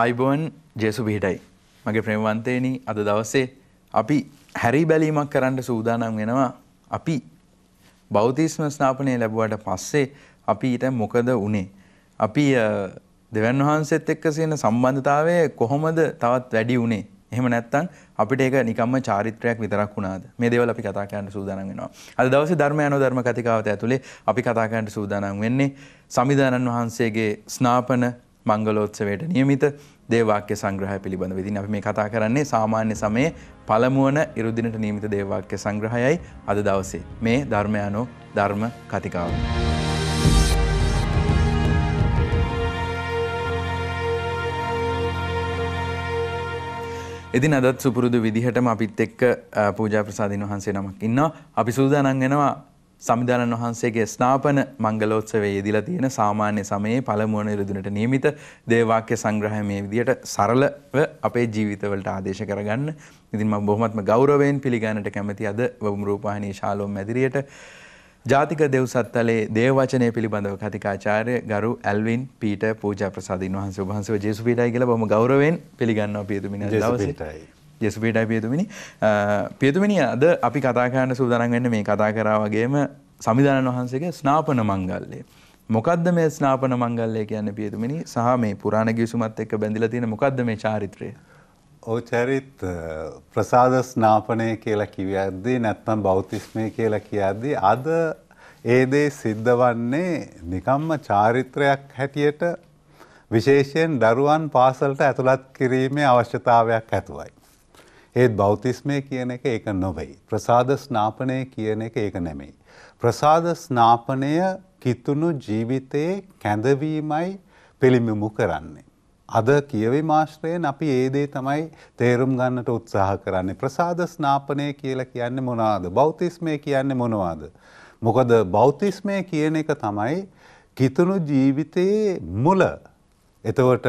අයිබෝන් ජේසු පිහිටයි මගේ ප්‍රේමවන්තේනි අද දවසේ අපි හැරි බැලීමක් කරන්න සූදානම් වෙනවා අපි බෞතිස්ම ස්ථාපනය ලැබුවට පස්සේ අපි ඊට මොකද වනේ අපි දෙවන් වහන්සේත් එක්ක සයන සම්බන්ධතාවය කොහොමද තවත් වැඩි වනේ එහෙම නැත්තන් අපිට ඒක නිකම්ම චාරිත්‍රයක් විතරක් වුණාද මේ දේවල් අපි කතා කරන්න සූදානම් වෙනවා අද දවසේ ධර්ම යන ධර්ම කතිකාවත ඇතුලේ අපි කතා කරන්න සූදානම් වෙන්නේ සම්විධානන් වහන්සේගේ ස්නාපන මංගලෝත්සවයට නියමිත දේවාක්‍ය සංග්‍රහය පිළිබඳ වෙතින් අපි මේ කතා කරන්නේ සාමාන්‍ය සමයේ පළමුුවන ඉරුදිනට නියමිත දේවාක්‍ය සංග්‍රහයයි අද දවසේ මේ ධර්මයනෝ ධර්ම කතිකාව. ඉතින් අදත් සුපුරුදු විදිහටම අපිත් එක්ක පූජා ප්‍රසාධීන් වහන්සේ නමක් ඉන්න අපි සූදානන්ගෙනවා සමිධානන් වහන්සේගේ ස්නාපන මංගලෝත්සවයේ යෙදිලා තියෙන සාමාන්‍ය සමයේ පළමුවන ඉරිදුනට නියමිත දේවාක්‍ය සංග්‍රහය මේ විදිහට සරලව අපේ ජීවිතවලට ආදේශ කරගන්න. ඉතින් මම බොහොමත්ම ගෞරවයෙන් පිළිගන්නට කැමති අද වම් රූපවාහිනී ශාලෝම් මැදිරියට ජාතික දෙව්සත්තලේ දේවචනය පිළිබඳව කතිකාචාර්ය ගරු ඇල්වින් පීට පූජා ප්‍රසාදින් වහන්සේ ඔබ වහන්සේව ජේසුපීටයි කියලා බොහොම ගෞරවයෙන් පිළිගන්නවා පියතුමින දවසේ. ජෙසුපේටයි පේතුමිනි පේතුමිනි අද අපි කතාකාරන්න සූදානම් වෙන්න මේ කතා කරා වගේම සමිධානන් වහන්සේගේ ස්නාපන මංගල්ලේ. මොකද්ද මේ ස්නාපන මංගල්ලය කියන්න පියතුමිනි සහ මේ පුරාණ ගිවිසුමත් එක්ක බැඳිලා තියෙන මොකද්ද මේ චාරිත්‍රය? ඔව් චරිත ප්‍රසාද ස්නාපනය කියලා කියද්දී නැත්නම් බෞතිස්මය කියලා කියද්දී අද ඒ දේ සිද්ධ වන්නේ නිකම්ම චාරිත්‍රයක් හැටියට විශේෂයෙන් දරුවන් පාසලට ඇතුළත් කිරීමේ අවශ්‍යතාවයක් ඇතුවයි. ඒත් බෞතිස්මය කියන එක ඒක නොවෙයි. ප්‍රසාද ස්නාපනය කියන එක ඒක නෙමෙයි. ප්‍රසාද ස්නාපනය කිතුුණු ජීවිතයේ කැඳවීමයි පිළිමිමු කරන්නේ. අද කියවි මාශ්‍රයෙන් අපි ඒදේ තමයි තේරුම් ගන්නට උත්සාහ කරන්නේ. ප්‍රසාද ස්නාපනය කියලා කියන්නේ මොනවාද. බෞතිස්මය කියන්නේ මොනවාද. මොකද බෞතිස්මය කියන එක තමයි කිතුුණු ජීවිතයේ මුල එතවට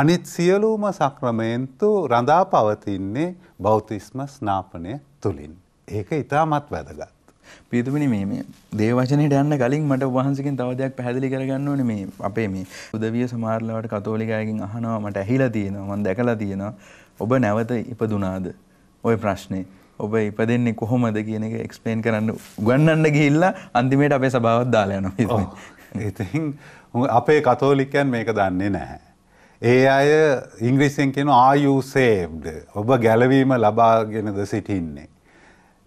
අනිත් සියලූම සක්‍රමේන්තු රඳා පවතින්නේ බෞතිස්ම ස්නාපනය තුළින්. ඒක ඉතාමත් වැදගත්. පියතුමිනි මේ මේ දේවචනයට යන්න කලින් මට වහන්සකින් තව දෙයක් පැහැදිලි කරගන්න ඕනේ මේ අපේ මේ උදවිය සමහරලාවට කතෝලිකයකින් අහනවා මට ඇහිලා තියෙනවා මම දැකලා තියෙනවා ඔබ නැවත ඉපදුනාද ওই ප්‍රශ්නේ ඔබ ඉපදෙන්නේ කොහොමද කියන එක එක්ස්ප්ලেইন කරන්න උගන්වන්න ගිහිල්ලා අන්තිමේට අපේ සභාවත් දාලා යනවා ඉතින් අපේ කතෝලිකයන් මේක දන්නේ නැහැ. ඒ අය ඉංග්‍රීසියෙන් කියන ආයු සේව්ඩ ඔබ ගැලවීම ලබාගෙනද සිටින්නේ.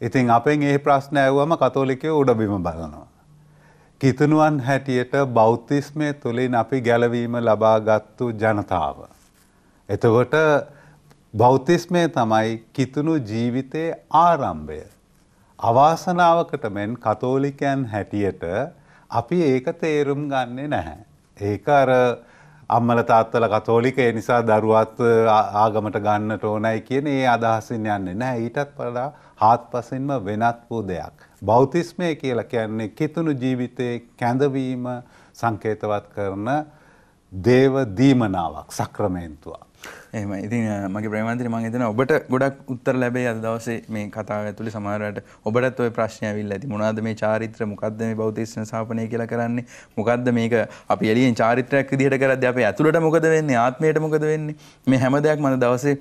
ඉතින් අපෙන් ඒ ප්‍රශ්න ඇව්වම කතෝලිකය උඩබිම බලනවා. කිතුනුවන් හැටියට බෞතිස්මය තුළින් අපි ගැලවීම ලබාගත්තු ජනතාව. එතකොට බෞතිස්මය තමයි කිතුුණු ජීවිතයේ ආරම්භය. අවාසනාවකට මෙන් කතෝලිකයන් හැටියට අපි ඒක තේරුම් ගන්නේ නැහැ. ඒක අර අම්මල තාත්තල කතෝලිකය නිසා දරුවත් ආගමට ගන්නට ඕනයි කියන ඒ අදහසින් යන්නේ නැහැ. ඊටත් වඩා හාත්පසින්ම වෙනත් වූ දෙයක්. බෞතිස්මය කියලා කියන්නේ කිතුණු ජීවිතයේ කැඳවීම සංකේතවත් කරන දේව දීමනාවක් සක්‍රමේන්තුවක්. එහම ඉතින් මගේ ප්‍රේමන්තර මං එතන ඔබට ගොඩක් උත්තර ලැබේ අද දවසේ මේ කතාව ඇතුළේ සමහරට ඔබටත් ඔය ප්‍රශ්න ඇවිල්ලා ඇති මොනවාද මේ චාරිත්‍ර මොකද්ද මේ බෞද්ධ ස්ථාපනය කියලා කරන්නේ මොකද්ද මේක අපි එළියෙන් චාරිත්‍රයක් විදිහට කරද්දී අපේ ඇතුළට මොකද වෙන්නේ ආත්මයට මොකද වෙන්නේ මේ හැම දෙයක් මම දවසේ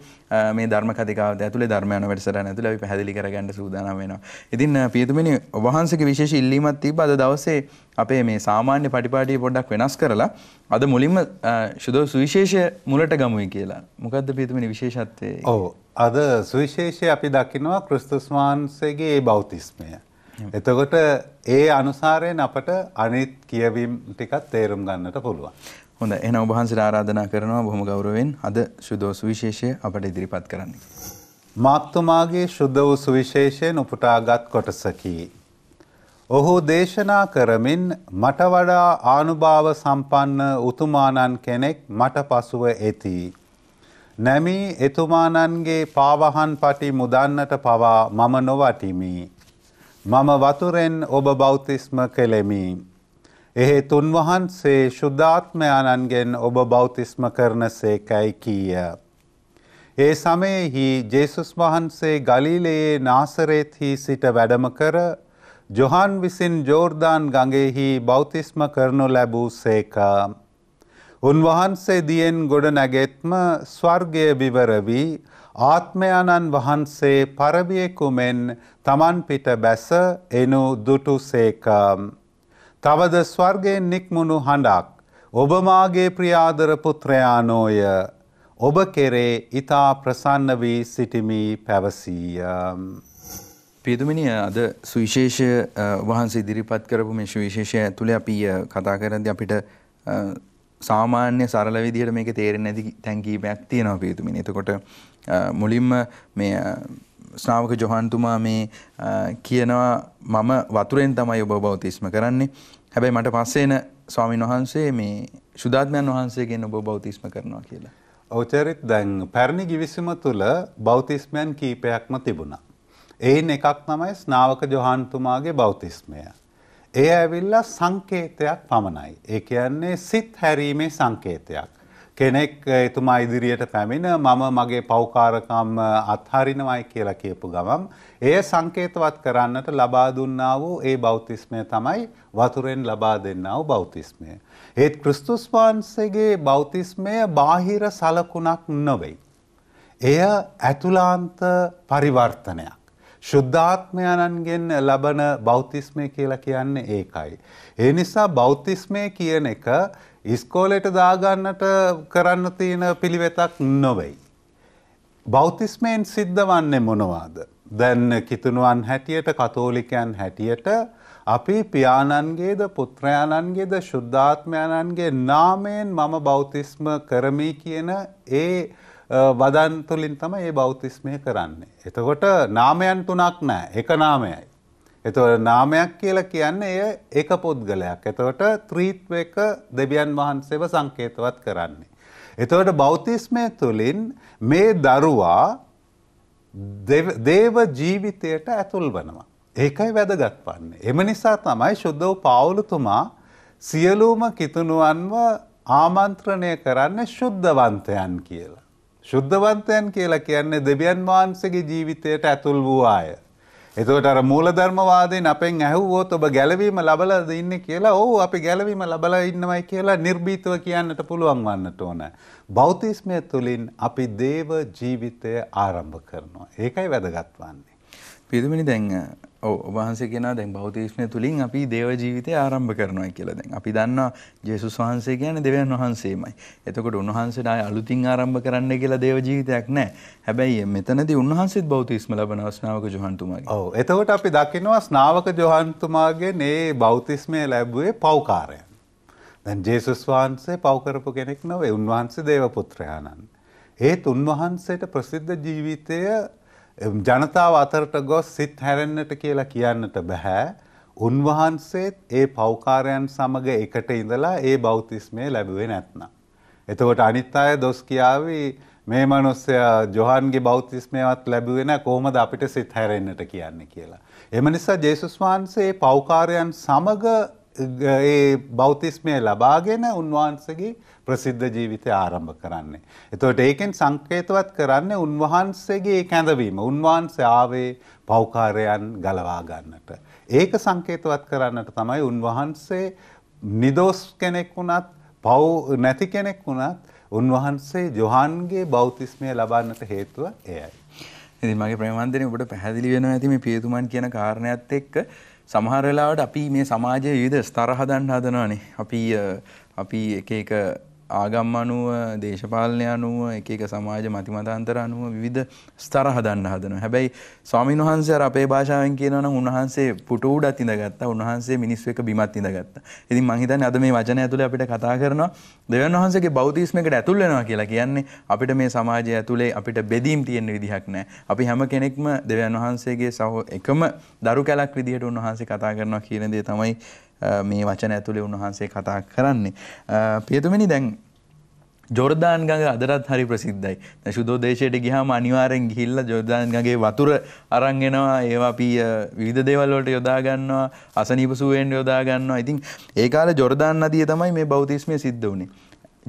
මේ ධර්ම කතිකාවත ඇතුළේ ධර්මයන වැඩසටහන ඇතුළේ අපි පැහැදිලි කරගන්න සූදානම් වෙනවා. ඉතින් පියතුමනි ඔබ වහන්සේගේ විශේෂ ඉල්ලීමක් තිබ්බ අද දවසේ අපේ මේ සාමාන්‍ය පටිපාටිය පොඩ්ඩක් වෙනස් කරලා අද මුලින්ම ශුදෝ සුවිශේෂය මුලට ගමුයි කියලා. මොකද්ද පියතුමනි විශේෂත්වය? ඔව්. අද සුවිශේෂය අපි දකිනවා ක්‍රිස්තුස් වහන්සේගේ බෞතිස්මය. එතකොට ඒ අනුසාරයෙන් අපට අනිත් කියවීම් ටිකක් තේරුම් ගන්නට පුළුවන්. හොඳ එහෙනම් ඔබ වහන්සේට ආරාධනා කරනවා බොහොම ගෞරවයෙන් අද සුදෝ සුවිශේෂය අපට ඉදිරිපත් කරන්න. මාක්තුමාගේ ශුද්ධ වූ සුවිශේෂයෙන් උපුටාගත් කොටසකි. ඔහු දේශනා කරමින් මට වඩා ආනුභාව සම්පන්න උතුමාණන් කෙනෙක් මට පසුව ඇති. නැමී එතුමාණන්ගේ පාවහන් පටි මුදන්නට පවා මම නොවටිමි. මම වතුරෙන් ඔබ බෞතිස්ම කෙලෙමි. එහෙ තුන්වහන්සේ ශුද්ධාත්මයණන්ගෙන් ඔබ බෞතිස්ම කරන සේකැයි කීය. ඒ සමයෙහි ජේසුස් වහන්සේ ගලිලයේ නාසරේත්හි සිට වැඩම කර ජොහන් විසින් ජෝර්ධාන් ගඟෙහි බෞතිස්ම කරනු ලැබූ සේක. උන්වහන්සේ දියෙන් ගොඩ නැගෙත්ම ස්වර්ගය බිවරවී ආත්මයණන් වහන්සේ පරවියෙකු මෙන් තමන් පිට බැස එනු දුටු සේක. තවද ස්වර්ගයෙන් නික්මුණු හඬක් ඔබ මාගේ ප්‍රියාදර පුත්‍රයානෝය ඔබ කෙරේ ඊතා ප්‍රසන්න වී සිටිමි පැවසීය. පියතුමිනිය අද සුවිශේෂය වහන්සේ ඉදිරිපත් කරපු මේ සුවිශේෂය ඇතුළේ අපි කතා කරද්දී අපිට සාමාන්‍ය සරල විදිහට මේක තේරෙන්නේ නැති තැන් කීපයක් තියෙනවා පියතුමිනි. එතකොට මුලින්ම මේ ශ්‍රාවක ජොහන්තුමා මේ කියනවා මම වතුරෙන් තමයි ඔබ බෞතිස්ම කරන්නේ. හැබැයි මට පස්සේ එන ස්වාමින් වහන්සේ මේ සුදාත්මයන් වහන්සේගෙන් ඔබ බෞතිස්ම කරනවා කියලා. ඔව් චරිත් දැන් පැරණි ගිවිසුම තුළ බෞතිස්මයන් කීපයක්ම තිබුණා. එයින් එකක් තමයි ස්නාවක ජොහන්තුමාගේ බෞතිස්මය. ඒ ඇවිල්ලා සංකේතයක් පමණයි. ඒ කියන්නේ සිත් හැරීමේ සංකේතයක්. කෙනෙක් එතුමා ඉදිරියට පැමිණ මම මගේ පෞකාරකම් අත්හරිනවයි කියලා කියපු ගමම් එය සංකේතවත් කරන්නට ලබා දුන්නා වූ ඒ බෞතිස්මය තමයි වතුරෙන් ලබා දෙන්නා වූ බෞතිස්මය. ඒත් ක්‍රිස්තුස් වහන්සේගේ බෞතිස්මය බාහිර සලකුණක් නොවේ. එය ඇතුලාන්ත පරිවර්තනයක්. ශුද්ධාත්මයන්ගෙන් ලබන බෞතිස්මය කියලා කියන්නේ ඒකයි. ඒ නිසා බෞතිස්මය කියන එක ඉස්කෝලේට දාගන්නට කරන්න තියෙන පිළිවෙතක් නොවෙයි. බෞතිස්මයෙන් සිද්ධ වන්නේ මොනවාද? දැන් කිතුණුවන් හැටියට කතෝලිකයන් හැටියට අපි පියාණන්ගේද පුත්‍රයාණන්ගේද ශුද්ධාත්මයන්ගේ නාමයෙන් මම බෞතිස්ම කරමි කියන ඒ වදන් තුළින් තමයි මේ බෞතිස්මය කරන්නේ. එතකොට නාමයන් තුනක් නැහැ. එක නාමයයි. එතකොට නාමයක් කියලා කියන්නේ එය එක පුද්ගලයක්. එතකොට ත්‍රිත්වයක දෙවියන් වහන්සේව සංකේතවත් කරන්නේ. එතකොට බෞතිස්මය තුළින් මේ දරුවා දේව ජීවිතයට ඇතුල් වනවා. ඒකයි වැදගත් වන්නේ. එම නිසා තමයි ශුද්ධ වූ පාවුලතුමා සියලුම කිතුණුවන්ව ආමන්ත්‍රණය කරන්නේ ශුද්ධවන්තයන් කියලා. ශුද්ධවන්තයන් කියලා කියන්නේ දෙවියන් වහන්සේගේ ජීවිතයට ඇතුල් වූ අය. එතකොට අර මූලධර්මවාදයෙන් අපෙන් ඇහුවොත් ඔබ ගැලවීම ලබලා ඉන්නේ කියලා ඔව් අපි ගැලවීම ලබලා ඉන්නවයි කියලා නිර්භීතව කියන්නට පුළුවන් වන්නට ඕන. බෞතිස්මය තුළින් අපි දේව ජීවිතය ආරම්භ කරනවා. ඒකයි වැදගත් වන්නේ. පිරිමිනි දැන් ඔවහන්සේ කියෙන දැන් බෞතිේශනය තුළින් අපි දේව ජීවිතය ආරම්භ කරනවා කියලා දැන් අපි දන්නවා ජේසුස් වහන්සේ කියන දෙවන් වහන්සේමයි එතකොට උන්වහන්සේට අය අලුතින් ආරම්භ කරන්න කියලා දේව ජීවිතයක් නෑ හැබැයි මෙතනදී උන්වහන්සේත් බෞතිස්ම ලබන ස්නාවක ජොහන්තුමාගේ ඔව් එතකොට අපි දකිනවා ස්නාවක ජොහන්තුමාගේ මේ බෞතිස්මය ලැබුවේ පෞකාරය දැන් ජේසුස් වහන්සේ පෞකරපු කෙනෙක් නොවේ උන්වහන්සේ දේව පුත්‍රයාණන් ඒත් උන්වහන්සේට ප්‍රසිද්ධ ජීවිතය ජනතාව අතරට ගොස් සිත් හැරෙන්නට කියලා කියන්නට බැහැ. උන්වහන්සේත් ඒ පෞකාරයන් සමග එකට ඉඳලා ඒ බෞතිස්මය ලැබුවේ නැත්නම්. එතකොට අනිත් අය දොස් කියාවි මේ මනුස්සයා ජොහන්ගේ බෞතිස්මයවත් ලැබුවේ නැහැ කොහොමද අපිට සිත් හැරෙන්නට කියන්නේ කියලා. එම නිසා ජේසුස් වහන්සේ පෞකාරයන් සමග ඒ බෞතිස්මය ලබාගෙන උන්වහන්සේගේ ප්‍රසිද්ධ ජීවිතය ආරම්භ කරන්නේ. එතකොට ඒකෙන් සංකේතවත් කරන්නේ උන්වහන්සේගේ කැඳවීම. උන්වහන්සේ ආවේ පෞකාරයන් ගලවා ගන්නට. ඒක සංකේතවත් කරන්නට තමයි උන්වහන්සේ නිදොස් කෙනෙක් වුණත්, පව් නැති කෙනෙක් වුණත් උන්වහන්සේ ජොහන්ගේ බෞතිස්මය ලබන්නට හේතුව එයයි. ඉතින් මගේ ප්‍රේමවන්දනේ ඔබට පැහැදිලි වෙනවා ඇති මේ පියතුමන් කියන කාරණයත් එක්ක සමහර වෙලාවට අපි මේ සමාජයේ විවිධ ස්තර හදන්න හදනවානේ. අපි අපි එක එක ආගම් අනුව දේශපාලනය අනුව එක එක සමාජ මතිමතාන්තර අනුව විවිධ ස්තර හදන්න හදනවා. හැබැයි ස්වාමීන් වහන්සේ අපේ භාෂාවෙන් කියනවා නම් උන්වහන්සේ පුටු උඩත් ඉඳගත්තා. උන්වහන්සේ මිනිස්සු එක බිමත් ඉඳගත්තා. ඉතින් මං හිතන්නේ අද මේ වචන ඇතුලේ අපිට කතා කරනවා දෙවියන් වහන්සේගේ බෞද්ධිස්මයකට ඇතුල් වෙනවා කියලා කියන්නේ අපිට මේ සමාජය ඇතුලේ අපිට බෙදීම් තියෙන විදිහක් නැහැ. අපි හැම කෙනෙක්ම දෙවියන් වහන්සේගේ සහෝ එකම දරු කැලක් විදිහට උන්වහන්සේ කතා කරනවා කියන දේ තමයි මේ වචන ඇතුළේ උන්වහන්සේ කතා කරන්නේ. පියතුමනි දැන් ජොර්දාන් ගඟ අදරත් හරි ප්‍රසිද්ධයි. ශුදෝ දේශයට ගිහාම අනිවාරෙන් ගිහිල්ල ජොර්දාන් ගගේ වතුර අරංගෙනවා ඒවා පිය විධ දේවල්වලට යොදාගන්නවා අසනිපසුවෙන් යොදාගන්නවා ඉතින් ඒකාල ජොර්දාන් අදිය තමයි මේ බෞතිස්මය සිද්ධ වනේ.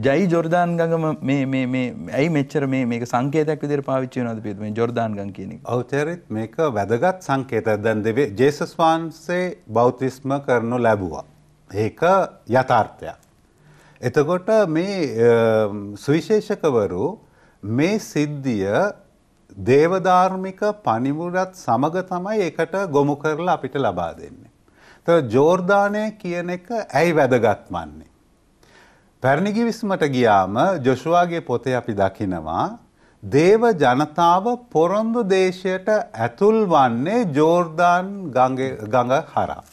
ජයි ජොර්දාන් ගඟම මේ මේ මේ ඇයි මෙච්චර මේ මේක සංකේතයක් විදිහට පාවිච්චි වෙනවද පිටු මේ ජොර්දාන් ගඟ කියන එක. ඔව් චරිත් මේක වැදගත් සංකේතයක්. දැන් දෙවේ ජේසුස් වහන්සේ බෞතිස්ම කරනු ලැබුවා. ඒක යථාර්ථයක්. එතකොට මේ සුවිශේෂකවරු මේ සිද්ධිය දේවධාර්මික පණිවුරත් සමග තමයි එකට ගොමු කරලා අපිට ලබා දෙන්නේ. තව ජෝර්දානය කියන එක ඇයි වැදගත් වන්නේ? පැරණි ගිවිසුමට ගියාම ජොෂුවාගේ පොතේ අපි දකිනවා දේව ජනතාව පොරොන්දු දේශයට ඇතුල් වන්නේ ජෝර්දාන් ගඟ හරා.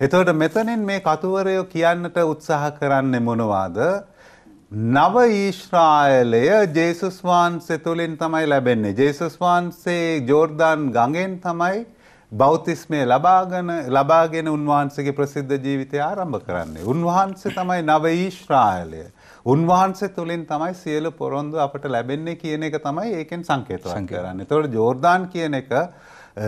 එතකොට මෙතනින් මේ කතුවරයෝ කියන්නට උත්සාහ කරන්නේ මොනවාද? නව ඊශ්‍රායලය ජේසුස් වහන්සේ තුලින් තමයි ලැබෙන්නේ. ජේසුස් වහන්සේ ජෝර්දාන් ගඟෙන් තමයි බෞතිස්මය ලබාගෙන ලබාගෙන උන්වහන්සේගේ ප්‍රසිද්ධ ජීවිතය ආරම්භ කරන්නේ. උන්වහන්සේ තමයි නව ඊශ්‍රායලය. උන්වහන්සේ තුළින් තමයි සියලු පොරොන්දු අපට ලැබෙන්නේ කියන එක තමයි ඒකෙන් සංකේතවත් කරන්නේ. ඒතකොට ජෝර්දාන් කියන එක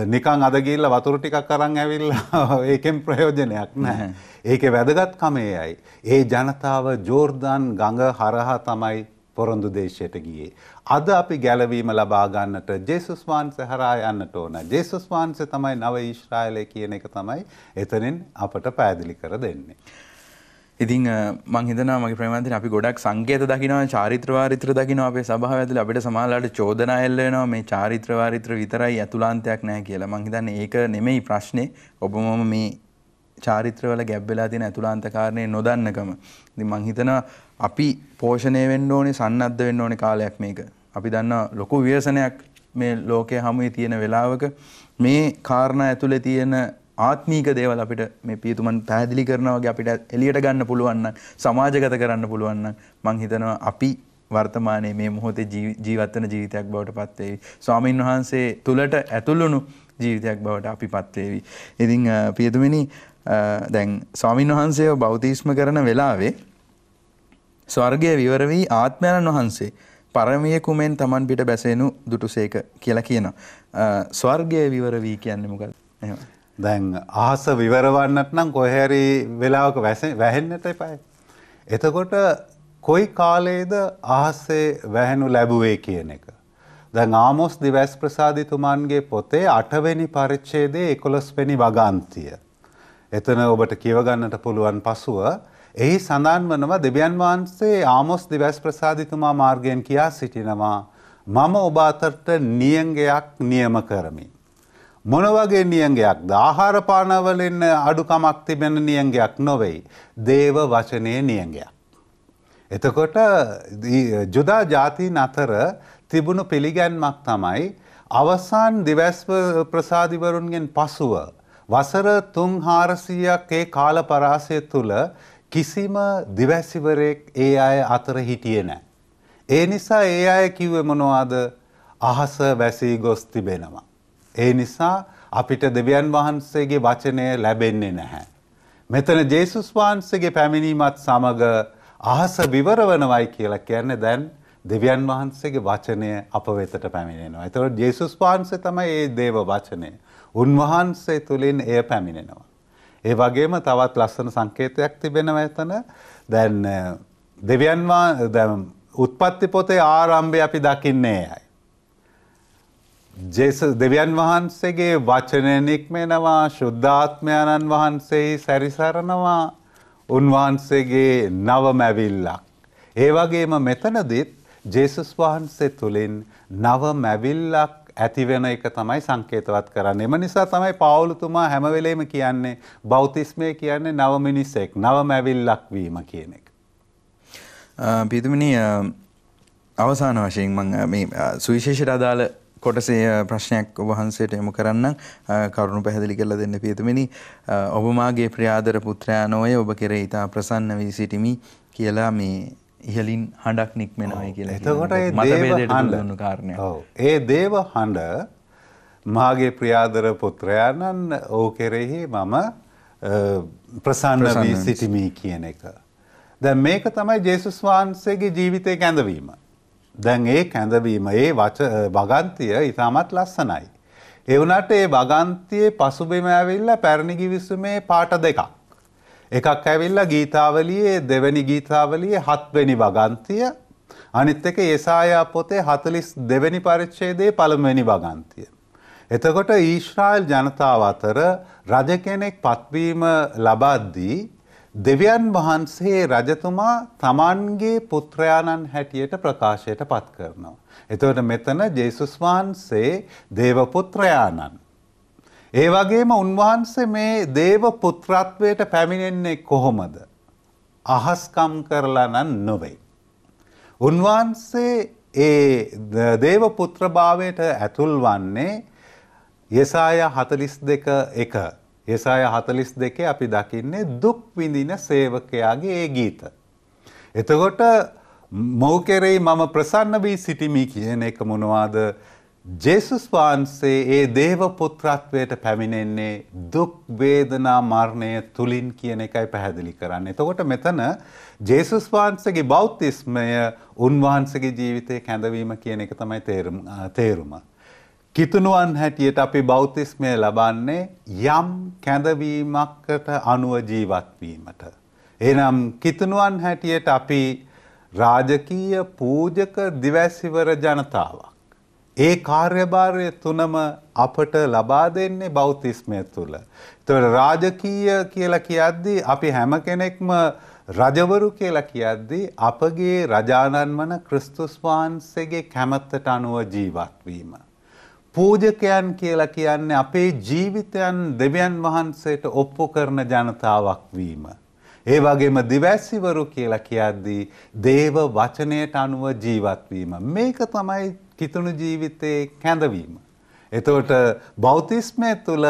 නිකන් අද ගිහිල්ලා වතුර ටිකක් අරන් ඇවිල්ලා ඒකෙන් ප්‍රයෝජනයක් නැහැ. ඒකේ වැදගත්කම ඒයි. ඒ ජනතාව ජෝර්දාන් ගඟ හරහා තමයි පොරොන්දු දේශයට ගියේ. අද අපි ගැලවීම ලබා ගන්නට ජේසුස් වහන්සේ හරහා යන්නට ඕන. ජේසුස් වහන්සේ තමයි නව ඊශ්‍රායලය කියන එක තමයි එතනින් අපට පැහැදිලි කර දෙන්නේ. ඉතින් මං හිතනවා මගේ ප්‍රේමන්තින් අපි ගොඩක් සංකේත දකිනවා චාරිත්‍ර වාරිත්‍ර දකිනවා අපේ සභාව ඇතුළේ අපිට සමහරලාට චෝදනා එල්ල වෙනවා මේ චාරිත්‍ර වාරිත්‍ර විතරයි අතුලාන්තයක් නැහැ කියලා. මං හිතන්නේ ඒක නෙමෙයි ප්‍රශ්නේ. ඔබ මම මේ චාරිත්‍රවල ගැබ්වෙලා තියෙන ඇතුළාන්තකාරණය නොදන්නකම. ඉතින් මං හිතනවා අපි පෝෂණය වෙන්න ඕනේ සන්නද්ධ වෙන්න ඕනේ කාලයක් මේක. අපි දන්නවා ලොකු ව්‍යසනයක් මේ ලෝකයේ හැමෝම තියෙන වෙලාවක මේ කාරණා ඇතුලේ තියෙන ආත්මීක දේවල් අපිට මේ පියතුමන් පැහැදිලි කරනවා වගේ අපිට එළියට ගන්න පුළුවන් නම් සමාජගත කරන්න පුළුවන් නම් මං හිතනවා අපි වර්තමානයේ මේ මොහොතේ ජීවත් වෙන ජීවිතයක් බවට පත් වේවි. ස්වාමින් වහන්සේ තුලට ඇතුළුණු ජීවිතයක් බවට අපිපත් වේවි. ඉතින් පියතුමනි දැන් ස්වාමීන් වහන්සේ බෞතිස්ම කරන වෙලාවේ ස්වර්ගය විවර වී ආත්මයන්න් වහන්සේ පරමයේ කුමෙන් Taman පිට බැසෙනු දුටුසේක කියලා කියනවා. ස්වර්ගය විවර වී කියන්නේ මොකක්ද? එහෙම. දැන් ආස විවරවන්නත් නම් කොහේ හරි වෙලාවක වැහෙන්නට එපායි. එතකොට කොයි කාලයේද ආහසේ වැහෙනු ලැබුවේ කියන එක. දැන් ආමොස් දිවස් ප්‍රසාදිතුමාන්ගේ පොතේ 8 වෙනි පරිච්ඡේදයේ 11 වෙනි වගන්තිය. එතන ඔබට කියවගන්නට පුළුවන් පසුව එහි සඳහන් වනවා දෙවියන් වහන්සේ ආමොස් දිවස් ප්‍රසාදිතුමා මාර්ගයෙන් කියා සිටිනවා මම ඔබ අතරට නියංගයක් නියම කරමි. මොන වගේ නියංගයක්ද? ආහාර පානවලින් අඩුකමක් තිබෙන නියංගයක් නොවේ. දේව වචනයේ නියංගයක්. එතකොට ජුදා ජාතීන් අතර තිබුණු පිළිගැන්මක් තමයි අවසාන දිවස් ප්‍රසාදිවරුන්ගෙන් පසුව වසර තුන් හාරසීයක් ඒ කාල පරාසය තුළ කිසිම දිවැසිවරයෙක් ඒ අය අතර හිටිය නෑ. ඒ නිසා ඒ අය කිව්ව මොනවාද අහස වැසී ගොස් තිබෙනවා. ඒ නිසා අපිට දෙවියන් වහන්සේගේ වචනය ලැබෙන්නේ නැහැ. මෙතන ජේසුස් වහන්සේගේ පැමිණීමත් සමග අහස විවරවනවයි කියලා කියන්නේ දැන් දෙවියන් වහන්සේගේ වචනය අප වෙතට පැමිණෙනවා. එතකොට ජේසුස් වහන්සේ තමයි මේ දේව වචනය. උන්වහන්සේ තුළින් එය පැමිණෙනවා. ඒ වගේම තවත් ලස්සන සංකේතයක් තිබෙනවා එතන. දැන් දෙවියන් උත්පත්ති පොතේ ආරම්භය අපි දකින්නේ එයයි. ජේස දෙවියන් වහන්සේගේ වචනය නික්මෙනවා ශුද්ධාත්මයන්න් වහන්සේ සැරිසරනවා උන්වහන්සේගේ නවමැවිල්ලක්. ඒ වගේම මෙතනදිත් ජේසුස් වහන්සේ තුළින් නවමැවිල්ලක් ඇතිවෙන එක තමයි සංකේතවත් කරන්න. එම නිසා තමයි පාවුලතුමා හැමවෙලේම කියන්නේ බෞතිස්මය කියන්නේ නව මිනිස්සෙක් නව මැවිල්ලක් වීම කියන එක. පිතුමිනි අවසාන වශයෙන් මං මේ සුවිශේෂයට අදාළ කොටසේ ප්‍රශ්නයක් ඔබහන්සේට යොමු කරන්න කරුණු පැහැදිලි කරලා දෙන්න පියතුමිනි ඔබ මාගේ ප්‍රියාදර පුත්‍රයානෝය ඔබ කෙරෙහි ඉතා ප්‍රසන්න වී සිටිමි කියලා මේ ඉහලින් හඬක් නික්මෙනවයි කියලා. එතකොට ඒ දේව හඬ කාරණය. ඔව්. ඒ දේව හඬ මාගේ ප්‍රියාදර පුත්‍රයාණන් ඕ කෙරෙහි මම ප්‍රසන්න වී සිටිමි කියන එක. දැන් මේක තමයි ජේසුස් වහන්සේගේ ජීවිතේ කැඳවීම. දැන් ඒ කැඳවීම ඒ වච වගන්තිය ඉතාමත් ලස්සනයි. ඒ වුණාට ඒ වගන්තියේ පසුබිම ඇවිල්ලා පැරණි ගිවිසුමේ පාට දෙකක්. එකක් ඇවිල්ලා ගීතාවලියේ දෙවැනි ගීතාවලියේ හත්වෙනි වගන්තිය අනිත් එක යසායා පොතේ 42වෙනි පරිච්ඡේදයේ පළමුවෙනි වගන්තිය. එතකොට ඊශ්‍රායෙල් ජනතාව අතර රජ කෙනෙක් පත්වීම ලබද්දී දෙවියන් වහන්සේ රජතුමා තමන්ගේ පුත්‍රයාණන් හැටියට ප්‍රකාශයට පත් කරනවා. එතකොට මෙතන ජේසුස් වහන්සේ දේව පුත්‍රයාණන් ඒ වගේම උන්වහන්සේ මේ දේව පුත්‍රත්වයට පැමිණෙන්නේ කොහොමද? අහස්කම් කරලා නම් නොවේ. උන්වහන්සේ ඒ දේව පුත්‍රභාවයට ඇතුල් වන්නේ යසායා 42 එක යසායා 42 අපි දකින්නේ දුක් විඳින සේවකයාගේ ඒ ගීත. එතකොට මව් කෙරෙහි මම ප්‍රසන්න වී සිටිමි කියන එක මොනවාද? ජේසුස් වහන්සේ ඒ දේව පුත්‍රත්වයට පැමිණෙන්නේ දුක් වේදනා මරණය තුලින් කියන එකයි පැහැදිලි කරන්නේ. එතකොට මෙතන ජේසුස් වහන්සේගේ බෞතිස්මය උන්වහන්සේගේ ජීවිතේ කැඳවීම කියන එක තමයි තේරුම. කිතුණුවන් හැටියට අපි බෞතිස්මය ලබන්නේ යම් කැඳවීමකට අනුව ජීවත් වීමට. එනම් කිතුණුවන් හැටියට අපි රාජකීය පූජක දිවැසිවර ජනතාවක්. ඒ කාර්යභාරය තුනම අපට ලබා දෙන්නේ බෞතිස්මය තුළ. එතකොට රාජකීය කියලා කියද්දී අපි හැම කෙනෙක්ම රජවරු කියලා කියද්දී අපගේ රජාණන් වන ක්‍රිස්තුස් වහන්සේගේ කැමැත්තට අනුව ජීවත් වීම. පූජකයන් කියලා කියන්නේ අපේ ජීවිතයන් දෙවියන් වහන්සේට ඔප්පු කරන ජනතාවක් වීම. ඒ වගේම දිවැසිවරු කියලා කියද්දී දේව වචනයට අනුව ජීවත් වීම. මේක තමයි කිතුුණු ජීවිතයේ කැඳවීම. එතවට බෞතිස්මය තුළ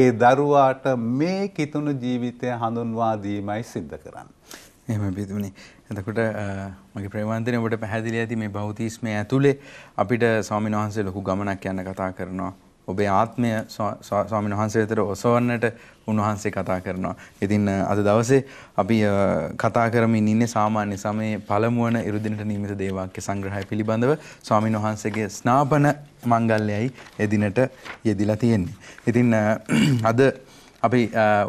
ඒ දරුවාට මේ කිතුුණු ජීවිතය හඳුන්වාදීමයි සිද්ධ කරන්න. එම බිදුණේ එතකොට මගේ ප්‍රවන්තනය ඔබට පැහැදිලි ඇති මේ බෞතිස්මය ඇතුළේ අපිට ස්වාමින් වහන්සේ ලොකු ගමනක් යන්න කතා කරනවා ඔබේ ආත්මය ස්වාමීන් වහන්සේ වෙතට ඔසවන්නට උන්වහන්සේ කතා කරනවා. ඉතින් අද දවසේ අපි කතා කරමින් ඉන්නේ සාමාන්‍ය සමයේ පළමුවන ඉරුදිනට නියමිත දේවාක්‍ය සංග්‍රහය පිළිබඳව ස්වාමීන් වහන්සේගේ ස්නාපන මංගල්‍යයයි එදිනට යෙදිලා තියෙන්නේ. ඉතින් අද අපි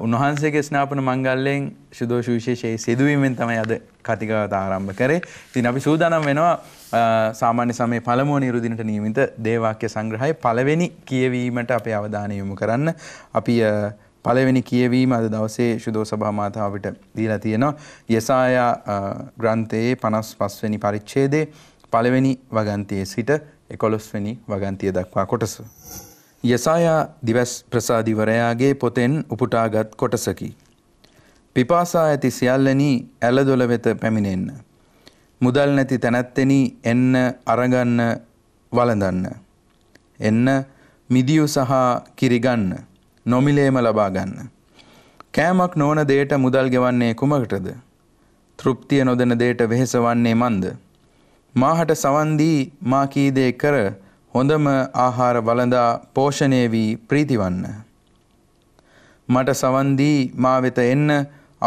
උන්වහන්සේගේ ස්නාපන මංගල්ලයෙන් ශුදෝෂ විශේෂයේ සිදුවීමෙන් තමයි අද කතිකවත ආරම්භ කරේ. ඉතින් අපි සූදානම් වෙනවා සාමාන්‍ය සමයේ පළමුව නිරුදිනට නියමිත දේවාක්‍ය සංග්‍රහයේ පළවෙනි කියවීමට අපේ අවධානය යොමු කරන්න. අපි පළවෙනි කියවීම අද දවසේ ශුදෝ සභා මාතාව අපිට දීලා තියෙනවා. යසායා ග්‍රන්ථයේ 55 වෙනි පරිච්ඡේදයේ පළවෙනි වගන්තියේ සිට 11 වෙනි වගන්තිය දක්වා කොටස. යසායා දිවස් ප්‍රසාදිවරයාගේ පොතෙන් උපුටාගත් කොටසකි. පිපාසා ඇති සියල්ලනි ඇලදොල වෙත පැමිණෙන්න. මුදල් නැති තැනැත්තෙනි එන්න අරගන්න වළඳන්න. එන්න මිදියු සහ කිරිගන්න නොමිලේම ලබා ගන්න. කෑමක් නොවන දේට මුදල් ගෙවන්නේ කුමකටද? තෘප්තිය නොදෙන දේට වෙහෙසවන්නේ මන්ද? මාහට සවන් දී මා කී දේ කර හොඳම ආහාර වළඳා පෝෂණය වී ප්‍රීතිවන්න. මට සවන් දී මා වෙත එන්න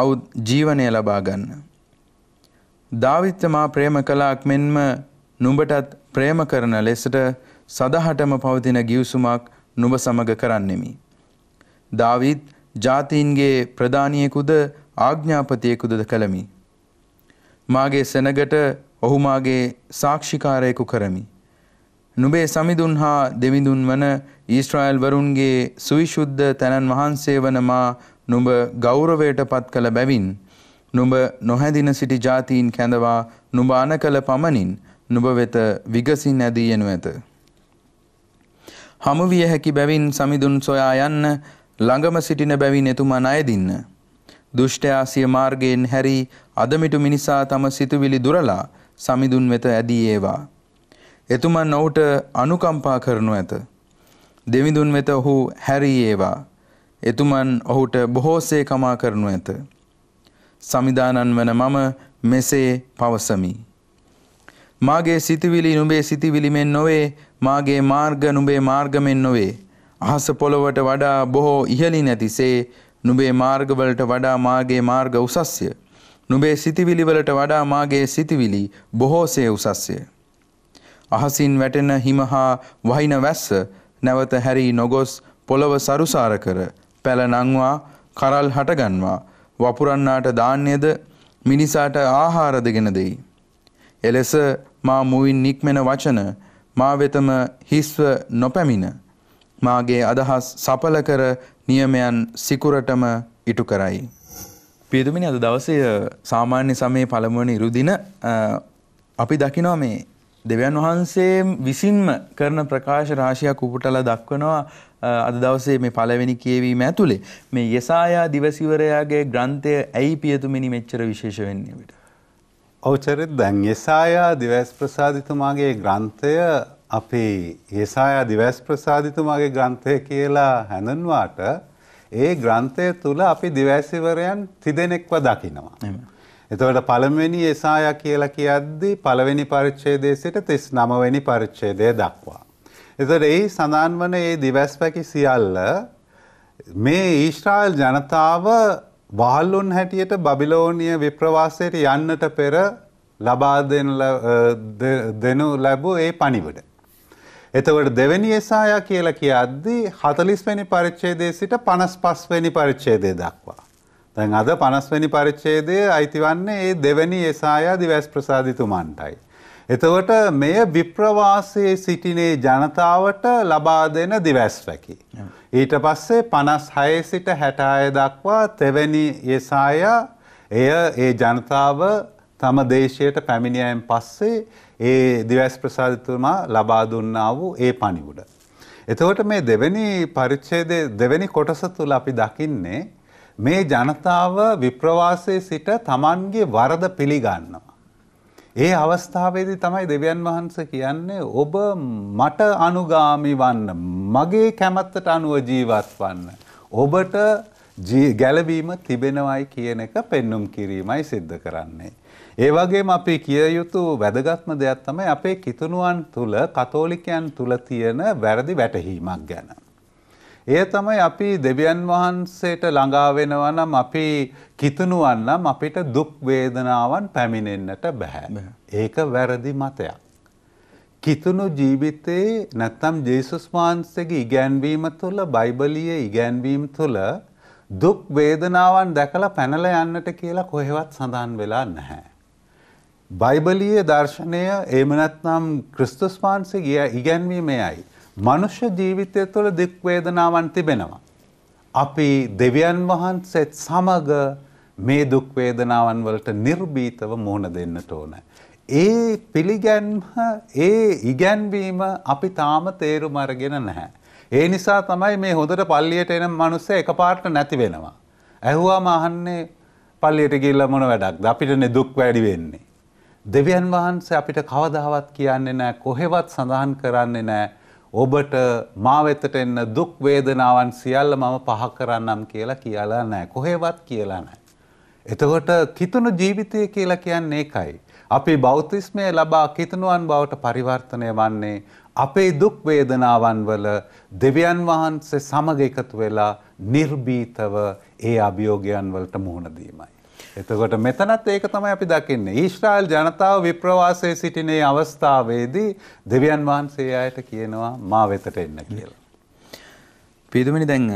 අවුත් ජීවනය ලබා ගන්න. දාවිත්ත මා ප්‍රේම කළාක් මෙන්ම නුඹටත් ප්‍රේම කරන ලෙසට සදහටම පවතින ගිවිසුමක් නුඹ සමග කරන්නෙමි. දාවිත් ජාතීන්ගේ ප්‍රධානියෙකුද ආඥාපතියෙකුද කළමි. මාගේ සෙනගට ඔහු මාගේ සාක්ෂිකාරයෙකු කරමි. නුබේ සමිඳුන් හා දෙවිඳුන් වන ඊශ්‍රායල් වරුන්ගේ සුවිශුද්ධ තැනන් වහන්සේ වන මා නුඹ ගෞරවයට පත් කළ බැවින් නුඹ නොහැදින සිටි ජාතීන් කැඳවා නුඹ අනකල පමණින් නුඹ වෙත විගසින් ඇදී යනු ඇත. හමුවිය හැකි බැවින් සමිඳුන් සොයා යන්න ළඟම සිටින බැවින් එතුමා ණයදින්න. දුෂ්ටයා සිය මාර්ගයෙන් හැරි අදමිටු මිනිසා තම සිතුවිලි දුරලා සමිඳුන් වෙත ඇදී ඒවා. එතුමන් ඔහුට අනුකම්පා කරනු ඇත. දෙවිඳුන් වෙත ඔහු හැරී ඒවා. එතුමන් ඔහුට බොහෝසේ කමා කරනු ඇත. සමිදානන් වන මම මෙසේ පවසමි. මාගේ සිතිවිලි නුඹේ සිතිවිලි මෙන් නොවේ, මාගේ මාර්ග නුඹේ මාර්ග මෙන් නොවේ. අහස පොළොවට වඩා බොහෝ ඉහළින් ඇතිසේ නුඹේ මාර්ගවලට වඩා මාගේ මාර්ග උසස්ය. නුඹේ සිතිවිලි වලට වඩා මාගේ සිතිවිලි බොහෝසේ උසස්ය. අහසින් වැටෙන හිම හා වහින වැස්ස නැවත හැරී නොගොස් පොළව සරුසාර කර පැල නංවා කරල් හටගන්වා වපුරන්නාට දාන්නේද මිනිසාට ආහාර දෙගෙන දෙයි. එලෙස මා මුවින් නික්මෙන වචන මා වෙතම හිස්ව නොපැමිණ මාගේ අදහස් සපල කර නියමයන් සිකුරටම ඉටු කරයි. පියතුමිනි අද දවසේ සාමාන්‍ය සමයේ පළමුවන ඉරුදින අපි දකිනවා මේ දෙවියන් වහන්සේ විසින්ම කරන ප්‍රකාශ රාශියක් උපුටලා දක්වනවා අද දවසේ මේ පළවෙනි කියවීම ඇතුලේ මේ යසායා දිවසිවරයාගේ ග්‍රන්ථය ඇයි පියතුමිනි මෙච්චර විශේෂ වෙන්නේ අපිට? ඔව් චරිත දැන් යසායා දිවස් ප්‍රසාදිතුමාගේ ග්‍රන්ථය අපේ යසායා දිවස් ප්‍රසාදිතුමාගේ ග්‍රන්ථය කියලා හැඳන්වාට ඒ ග්‍රන්ථය තුල අපි දිවසිවරයන් තිදෙනෙක්ව දකිනවා. එහෙමයි. එතකොට පළවෙනි යසායා කියලා කියද්දී පළවෙනි පරිච්ඡේදයේ සිට 39 වෙනි පරිච්ඡේදය දක්වා. එතකොට ඒ සඳහන් වන මේ දිවස්පැකි සියල්ල මේ ඊශ්‍රායල් ජනතාව වහල්ලුන් හැටියට බබිලෝනිය විප්‍රවාසයට යන්නට පෙර ලබා දෙනු ලැබූ ඒ පණිවිඩ. එතකොට දෙවැනි යසායා කියලා කියද්දී 40 වෙනි පරිච්ඡේදයේ සිට 55 වෙනි පරිච්ඡේදය දක්වා. දැන් අද 50 වෙනි පරිච්ඡේදයේ අයිතිවන්නේ මේ දෙවැනි එසායා දිවස් ප්‍රසාදිතුමන්ටයි. එතකොට මෙය විප්‍රවාසයේ සිටිනේ ජනතාවට ලබා දෙන දිවස්වැකි. ඊට පස්සේ 56 සිට 66 දක්වා තෙවැනි යසායා එය ඒ ජනතාව තම දේශයට පැමිණියයන් පස්සේ ඒ දිවස් ප්‍රසාදිතුමා ලබා දුන්නා වූ ඒ පණිවුඩ. එතකොට මේ දෙවැනි පරිච්ඡේදයේ දෙවැනි කොටස තුල අපි දකින්නේ මේ ජනතාව විප්‍රවාසයේ සිට තමන්ගේ වරද පිළිගන්නවා. ඒ අවස්ථාවේදී තමයි දෙවියන් වහන්සේ කියන්නේ ඔබ මට අනුගාමි වන්න, මගේ කැමැත්තට අනුව ජීවත් වන්න. ඔබට ගැළවීම තිබෙනවයි කියන එක පෙන්눔 කිරීමයි සිද්ධ කරන්නේ. ඒ වගේම අපි කිය යුතු වැදගත්ම දෙයක් තමයි අපේ කිතුණුවන් තුල කතෝලිකයන් තුල තියෙන වැරදි වැටහීමක් ගැන. ඒ තමයි අපි දෙවියන් වහන්සේට ළඟා වෙනවා නම් අපි කිතුනුවන් නම් අපිට දුක් වේදනාවන් පැමිණෙන්නට බෑ. ඒක වැරදි මතයක්. කිතුණු ජීවිතේ නැත්නම් ජේසුස් වහන්සේගේ ඉගැන්වීම තුළ බයිබලයේ ඉගැන්වීම තුළ දුක් වේදනාවන් දැකලා පැනලා යන්නට කියලා කොහෙවත් සඳහන් වෙලා නැහැ. බයිබලීය දර්ශනය එහෙම නැත්නම් ක්‍රිස්තුස් වහන්සේගේ ඉගැන්වීමයි. මනුෂ්‍ය ජීවිතය තුළ දුක්වේදනාවන් තිබෙනවා. අපි දෙවියන් වහන්සේත් සමග මේ දුක්වේදනාවන් වලට නිර්බීතව මුහුණ දෙන්නට ඕන. ඒ පිළිගැන්ම ඒ ඉගැන්වීම අපි තාම තේරුම් අරගෙන නැහැ. ඒ නිසා තමයි මේ හොඳට පල්ලියට එන මනුස්සය එකපාරට නැති වෙනවා. ඇහුවාම අහන්නේ පල්ලියට ගිහිල්ලා මොන වැඩක්ද? අපිටනේ දුක් වැඩි වෙන්නේ. දෙවියන් වහන්සේ අපිට කවදාවත් කියන්නේ නැහැ කොහෙවත් සඳහන් කරන්නේ නැහැ ඔබට මා වෙතට එන්න දුක් වේදනාවන් සියල්ල මම පහ කරන්නම් කියලා කියලා නැහැ. කොහෙවත් කියලා නැහැ. එතකොට කිතුණු ජීවිතය කියලා කියන්නේ ඒකයි. අපේ බෞද්ධිස්මය ලබා කිතුණුවන් බවට පරිවර්තනය වන්නේ අපේ දුක් වේදනාවන් වල දෙවියන් වහන්සේ සමග එකතු වෙලා නිර්භීතව ඒ අභියෝගයන් වලට මුහුණ දීමයි. එතකොට මෙතනත් ඒක තමයි අපි දකින්නේ. ඊශ්‍රායල් ජනතාව විප්‍රවාසයේ සිටිනේ අවස්ථාවේදී දෙවියන් වහන්සේ ආයට කියනවා මා වෙතට එන්න කියලා. පීදුමනි දැන්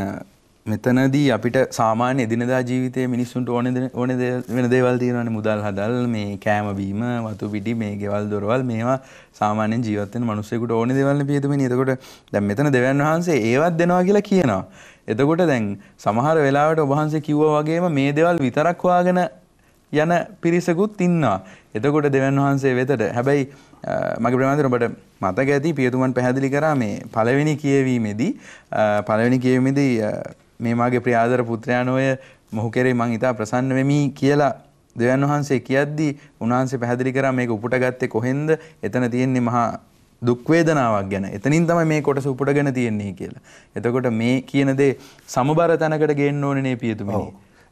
මෙතනදී අපිට සාමාන්‍ය එදිනදා ජීවිතයේ මිනිස්සුන්ට ඕන ඕන වෙන දේවල් තියෙනවානේ මුදල් හදල් මේ කෑම බීම වතු පිටි මේ ගෙවල් දොරවල් මේවා සාමාන්‍යයෙන් ජීවත් වෙන මිනිස්සුෙකුට ඕන දේවල් නේ පීදුමනි. එතකොට දැන් මෙතන දෙවියන් වහන්සේ ඒවත් දෙනවා කියලා කියනවා. එතකොට දැන් සමහර වෙලාවට ඔබහන්සේ කිව්වා වගේම මේ දේවල් විතරක් හොයාගෙන යන පිරිසකුත් ඉන්නවා. එතකොට දෙවන් වහන්සේ වෙතට හැබැයි මගේ ප්‍රමාණයට ඔබට මතක ඇති පියතුමන් පැහැදිලි කරා මේ පළවෙනි කියවීමේදී පළවෙනි කියවීමේදී මේ මාගේ ප්‍රියාදර පුත්‍රයාණන් ඔය මොහු කෙරේ මං ඉතා ප්‍රසන්න වෙමි කියලා දෙවන් වහන්සේ කියද්දී උන්වහන්සේ පැහැදිලි කරා මේක උපුටගත්තේ කොහෙන්ද? එතන තියෙන්නේ මහා දුක් වේදනාවක් ගැන. එතනින් තමයි මේ කොටස උපුටගෙන තියෙන්නේ කියලා. එතකොට මේ කියන දේ සමබර තැනකට ගේන්න ඕනේ නේ පියතුමනි.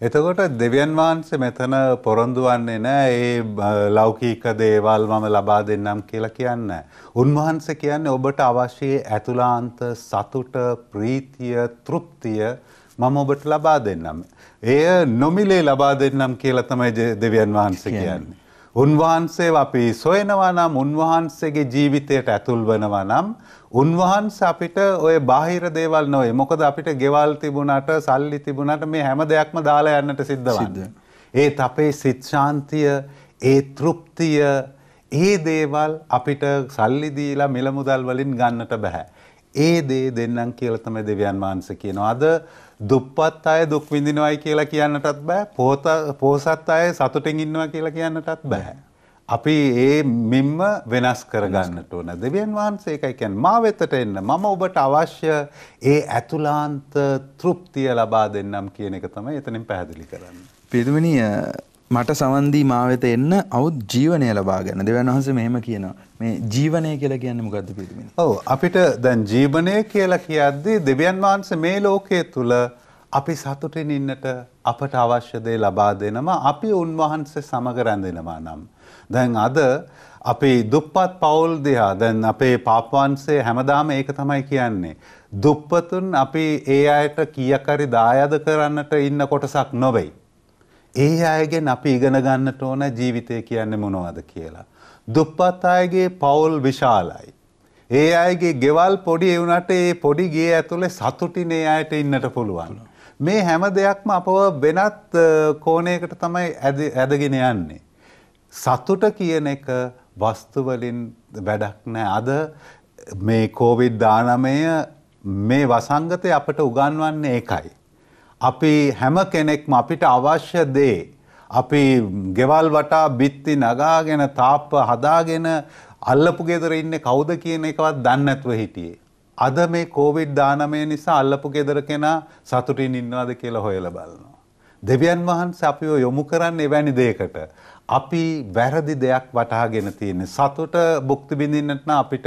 එතකොට දෙවියන් වහන්සේ මෙතන පොරොන්දු වන්නේ නැහැ ඒ ලෞකික දේවල් මම ලබා දෙන්නම් කියලා කියන්නේ. උන්වහන්සේ කියන්නේ ඔබට අවශ්‍ය ඇතුළාන්ත සතුට, ප්‍රීතිය, තෘප්තිය මම ඔබට ලබා දෙන්නම්. එය නොමිලේ ලබා දෙන්නම් කියලා තමයි දෙවියන් වහන්සේ කියන්නේ. උන්වහන්සේව අපි සොයනවා නම් උන්වහන්සේගේ ජීවිතයට ඇතුල් වෙනවා නම් උන්වහන්ස අපිට ඔය බාහිර දේවල් නොවේ මොකද අපිට ගෙවල් තිබුණට සල්ලි තිබුණට මේ හැම දෙයක්ම දාලා යන්නට සිද්ධ වන්නේ. ඒත් අපේ සිත් ශාන්තිය, ඒ තෘප්තිය, ඒ දේවල් අපිට සල්ලි දීලා මිල මුදල් වලින් ගන්නට බෑ. ඒ දේ දෙන්නම් කියලා තමයි දෙවියන් වහන්සේ කියනවා. අද දුප්පත් අය දුක් විඳිනවයි කියලා කියන්නටත් බෑ පෝත පෝසත් අය සතුටින් ඉන්නවා කියලා කියන්නටත් බෑ. අපි ඒ මෙම්ම වෙනස් කරගන්නට ඕන දෙවියන් වහන්සේ එකයි කියන්නේ මා වෙතට එන්න මම ඔබට අවශ්‍ය ඒ ඇතුලාන්ත තෘප්තිය ලබා දෙන්නම් කියන එක තමයි එතනින් පැහැදිලි කරන්නේ. පිදුමිනිය මට සවන්දී මා වෙත එන්න අවුත් ජීවනය ලබා ගන්න. දෙවියන් වහන්සේ මෙහෙම කියනවා. මේ ජීවනය කියලා කියන්නේ මොකද්ද පිරිමිනේ? ඔව් අපිට දැන් ජීවනය කියලා කියද්දී දෙවියන් වහන්සේ මේ ලෝකයේ තුල අපි සතුටින් ඉන්නට අපට අවශ්‍ය දේ ලබා දෙනවා. අපි උන්වහන්සේ සමග රැඳෙනවා නම්. දැන් අද අපි දුප්පත් පවුල් දිහා දැන් අපේ පාපවංශයේ හැමදාම ඒක තමයි කියන්නේ. දුප්පතුන් අපි ඒ අයට කීයක් හරි දායාද කරන්නට ඉන්න කොටසක් නොවේ. ඒ අයගෙන් අපි ඉගෙන ගන්නට ඕන ජීවිතය කියන්නේ මොනවද කියලා. දුප්පත් අයගේ පවුල් විශාලයි. ඒ අයගේ ගෙවල් පොඩි වුණට ඒ පොඩි ගේ ඇතුලේ සතුටින් ඒ අයට ඉන්නට පුළුවන්. මේ හැම දෙයක්ම අපව වෙනත් කෝණයකට තමයි ඇදගෙන යන්නේ. සතුට කියන එක වස්තු වලින් වැඩක් නෑ. අද මේ කොවිඩ් 19 මේ වසංගතය අපට උගන්වන්නේ ඒකයි. අපි හැම කෙනෙක්ම අපිට අවශ්‍ය දේ අපි ගෙවල් වටා බිත්ති නගාගෙන තාප්ප හදාගෙන අල්ලපු ගෙදර ඉන්නේ කවුද කියන එකවත් දන්නේ නැතුව හිටියේ. අද මේ කෝවිඩ් 19 නිසා අල්ලපු ගෙදර කෙනා සතුටින් ඉන්නවද කියලා හොයලා බලනවා. දෙවියන් වහන්සේ අපිව යොමු කරන්නේ එවැනි දෙයකට. අපි වැරදි දෙයක් වටහාගෙන තියෙන්නේ සතුට භුක්ති විඳින්නට අපිට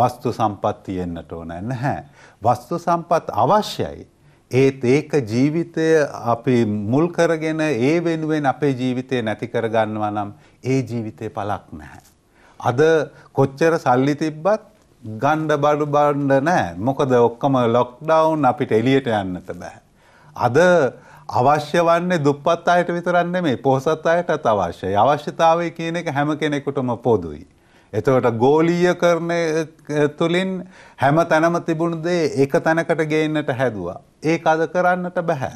වස්තු සම්පත් තියෙන්නට ඕන නැහැ. වස්තු සම්පත් අවශ්‍යයි. ඒත් ඒක ජීවිතය අපි මුල් කරගෙන ඒ වෙනුවෙන් අපේ ජීවිතය නැති කරගන්නවා නම් ඒ ජීවිතේ පලක් නැහැ. අද කොච්චර සල්ලි තිබ්බත් ගණ්ඩ බඩු බණ්ඩ නෑ මොකද ඔක්කම ලොක්ඩවුන් අපිට එලියට යන්නට බෑ. අද අවශ්‍ය වන්නේ දුප්පත් අයට විතරන්නේ මේ පොහසත් අයටත් අවශ්‍යයි. අවශ්‍යතාවය කියන එක හැම කෙනෙකුටම පොදුයි. එතකොට ගෝලීයකරණය තුළින් හැම තැනම තිබුණු දේ එක තැනකට ගේන්නට හැදුවා. ඒක අද කරන්නට බෑ.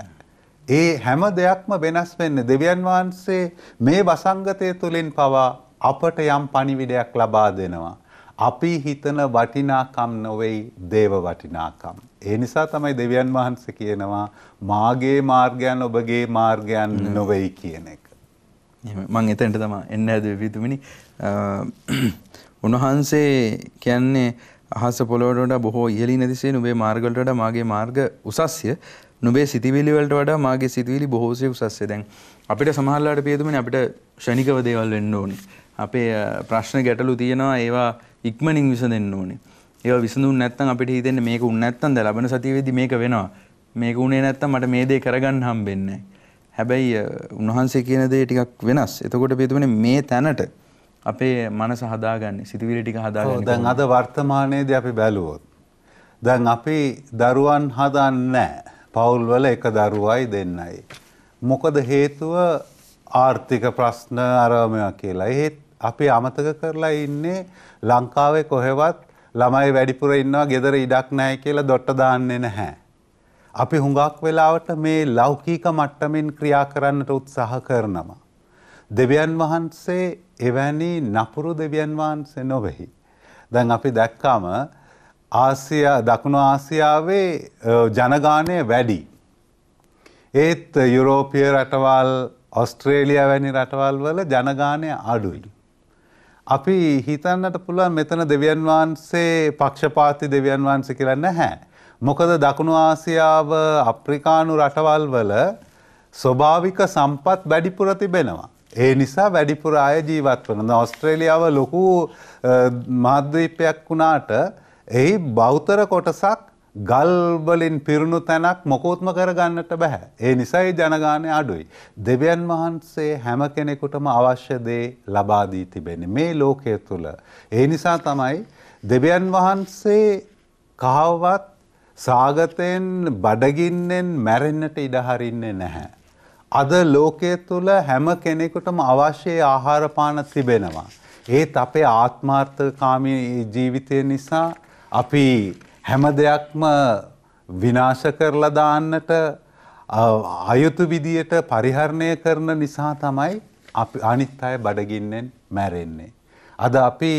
ඒ හැම දෙයක්ම වෙනස් වෙන්නේ දෙවියන් වහන්සේ මේ වසංගතය තුළින් පවා අපට යම් පණිවිඩයක් ලබා දෙනවා. අපි හිතන වටිනාකම් නොවෙයි දේව වටිනාකම්. ඒ නිසා තමයි දෙවියන් වහන්සේ කියනවා මාගේ මාර්ගයන් ඔබගේ මාර්ගයන් නොවෙයි කියන එක. මං එතනට තමයි එන්න හැදුවේ පිටුමිනි. උන්වහන්සේ කියන්නේ අහස පොළොවට වඩා බොහෝ ඉහළින් ඇතිසේ නුඹේ මාර්ගවලට වඩා මාගේ මාර්ග උසස්ය. නුඹේ සිතිවිලි වලට වඩා මාගේ සිතිවිලි බොහෝසේ උසස්ය. දැන් අපිට සමහරලාට පියදුමනේ අපිට ෂණිකව දේවල් වෙන්න ඕනේ. අපේ ප්‍රශ්න ගැටලු තියෙනවා ඒවා ඉක්මනින් විසඳෙන්න ඕනේ. ඒවා විසඳුන් නැත්නම් අපිට හිතෙන්නේ මේක උන් නැත්නම් ද ලබන සතියේදී මේක වෙනවා. මේක උනේ නැත්නම් මට මේ දේ කරගන්න හම්බෙන්නේ නැහැ. හැබැයි උන්වහන්සේ කියන දේ ටිකක් වෙනස්. එතකොට පිටුමනේ මේ තැනට අපේ මනස හදාගන්නේ සිතුවිලි ටික හදාගන්නේ. දැන් අද වර්තමානයේදී අපි බැලුවොත් දැන් අපි දරුවන් හදන්නේ නැහැ. පවුල් වල එක දරුවයි දෙන්නයි. මොකද හේතුව ආර්ථික ප්‍රශ්න අරමයා කියලා. ඒත් අපි අමතක කරලා ඉන්නේ ලංකාවේ කොහෙවත් ළමයි වැඩිපුර ඉන්නවා ගෙදර ඉඩක් නැහැ කියලා දොට්ට දාන්නේ නැහැ. අපි හුඟක් වෙලාවට මේ ලෞකීක මට්ටමින් ක්‍රියා කරන්නට උත්සාහ කරනවා. දෙවියන් වහන්සේ එවැනි නපුරු දෙවියන් වහන්සේ නොවෙහි. දැන් අපි දැක්කම ආසියා දකුණු ආසියාවේ ජනගානය වැඩි. ඒත් යුරෝපිය රටවල් ඔස්ට්‍රේලිය වැනි රටවල් වල ජනගානය අඩුයි. අපි හිතන්නට පුළුවන් මෙතන දෙවියන් වහන්සේ පක්ෂපාති දෙවියන් වහන්සේ කියලා නැහැ. මොකද දකුණු ආසියාව අප්‍රිකානු රටවල් වල ස්වභාවික සම්පත් වැඩිපුර තිබෙනවා. ඒ නිසා වැඩිපුර අය ජීවත් වන ඔස්ට්‍රේලියාව ලොකු මාධ්‍රීපයක් වුණාට එහි බෞතර කොටසක් ගල්වලින් පිරුණු තැනක් මොකෝත්ම කරගන්නට බැහැ. ඒ නිසයි ජනගානය අඩුයි. දෙවියන් වහන්සේ හැම කෙනෙකුටම අවශ්‍ය දේ ලබාදී තිබෙන මේ ලෝකය තුළ. ඒ නිසා තමයි දෙවියන් වහන්සේ කහවත් සාගතයෙන් බඩගින්නෙන් මැරෙන්නට ඉඩහරින්නේ නැහැ. අද ලෝකයේ තුල හැම කෙනෙකුටම අවශ්‍ය ආහාරපාන තිබෙනවා. ඒත් අපේ ආත්මාර්ථකාමී ජීවිතය නිසා අපි හැම දෙයක්ම විනාශ කරලා දාන්නට අයුතු විදියට පරිහරණය කරන නිසා තමයි අපි අනිත් අය බඩගින්නෙන් මැරෙන්නේ. අද අපි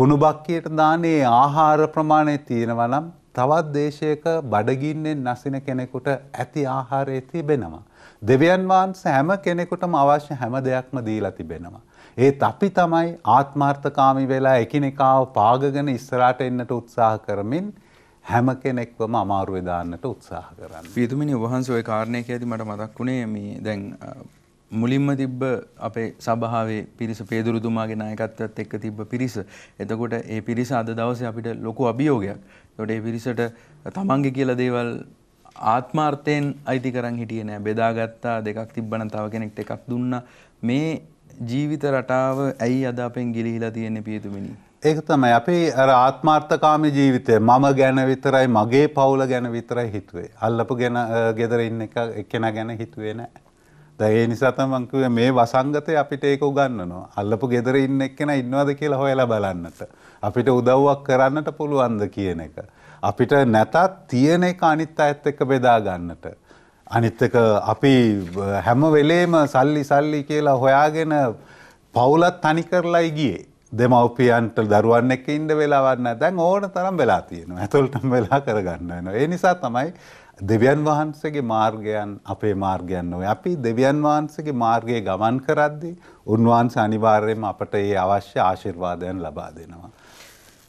කුණුබක්කියට දානේ ආහාර ප්‍රමාණය තියෙනවා නම් තවත් දේශයක බඩගින්නෙන් නැසින කෙනෙකුට ඇති ආහාරය තිබෙනවා. දෙවියන් වහන්සේ හැම කෙනෙකුටම අවශ්‍ය හැම දෙයක්ම දීලා තිබෙනවා. ඒත් අපි තමයි ආත්මార్థකාමී වෙලා එකිනෙකාව පාගගෙන ඉස්සරහට එන්නට උත්සාහ කරමින් හැම කෙනෙක්වම අමාරුවේ දාන්නට උත්සාහ කරන්නේ. පියතුමිනි වහන්සේ ওই කාරණේ කියද්දි මට මතක් වුණේ මේ දැන් මුලින්ම තිබ්බ අපේ සභාවේ පිරිස පේදුරුතුමාගේ නායකත්වයත් එක්ක තිබ්බ පිරිස. එතකොට ඒ පිරිස අද දවසේ අපිට ලොකු අභියෝගයක්. එතකොට ඒ පිරිසට තමන්ගේ කියලා දේවල් ආත්මාර්ථයෙන් අයිති කරන් හිටියේ නෑ. බෙදාගත්තා දෙකක් තිබ්බනම් තව කෙනෙක්ට එකක් දුන්නා. මේ ජීවිත රටාව ඇයි අද අපෙන් ගිලිහිලා තියෙන්නේ පියතුමිනි? ඒක තමයි අපේ අර ආත්මාර්ථකාමී ජීවිතය මම ගැන විතරයි මගේ පවුල ගැන විතරයි හිතුවේ. අල්ලපු ගැන gedare ඉන්න එක එක්කෙනා ගැන හිතුවේ නෑ. දැන් ඒ නිසා තමයි මම කිව්වේ මේ වසංගතේ අපිට ඒක උගන්වනවා. අල්ලපු ගෙදර ඉන්න එක්කෙනා ඉන්නවද කියලා හොයලා බලන්නට. අපිට උදව්වක් කරන්නට පුළුවන්ද කියන එක. අපිට නැතත් තියෙන එක අනිත් අයත් එක්ක බෙදා ගන්නට. අනිත් එක අපි හැම වෙලේම සල්ලි සල්ලි කියලා හොයාගෙන පවුලත් තනි කරලායි ගියේ. දෙමව්පියන්ට දරුවන් එක්ක ඉන්න වෙලාවක් නැහැ. දැන් ඕන තරම් වෙලා තියෙනවා. ඇතුළටම වෙලා කරගන්න වෙනවා. ඒ නිසා තමයි දෙවියන් වහන්සේගේ මාර්ගයන් අපේ මාර්ගයන් නොවේ. අපි දෙවියන් වහන්සේගේ මාර්ගයේ ගමන් කරද්දී උන්වහන්සේ අනිවාර්යයෙන්ම අපට ඒ අවශ්‍ය ආශිර්වාදයන් ලබා දෙනවා.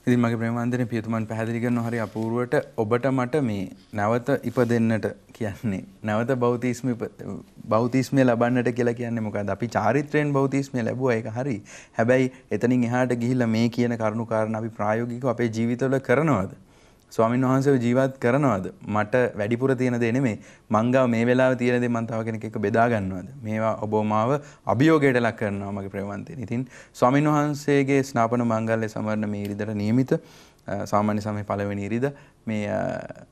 ඉතින් මගේ ප්‍රේමාන්දනේ පියතුමන් පැහැදිලි කරන හරි අපූර්වට ඔබට මට මේ නැවත ඉපදෙන්නට කියන්නේ නැවත බෞතිස්ම බෞතිස්මය ලබන්නට කියලා කියන්නේ මොකද අපි චාරිත්‍රයෙන් බෞතිස්මය ලැබුවා ඒක හරි හැබැයි එතනින් එහාට ගිහිල්ලා මේ කියන කරුණු කාරණා අපි ප්‍රායෝගිකව අපේ ජීවිතවල කරනවද ස්වාමීන් වහන්සේව ජීවත් කරනවද මට වැඩිපුර තියෙන දේ නෙමෙයි මංගව මේ වෙලාවේ තියෙන දේ මම තව කෙනෙක් එක්ක බෙදා ගන්නවද මේවා ඔබ මාව අභියෝගයට ලක් කරනවා මගේ ප්‍රේමවන්තයනි ඉතින් ස්වාමීන් වහන්සේගේ ස්නාපන මංගල්‍ය සමරන මේ ඉරිදට නියමිත සාමාන්‍ය සමය පළවෙනි ඉරිද මේ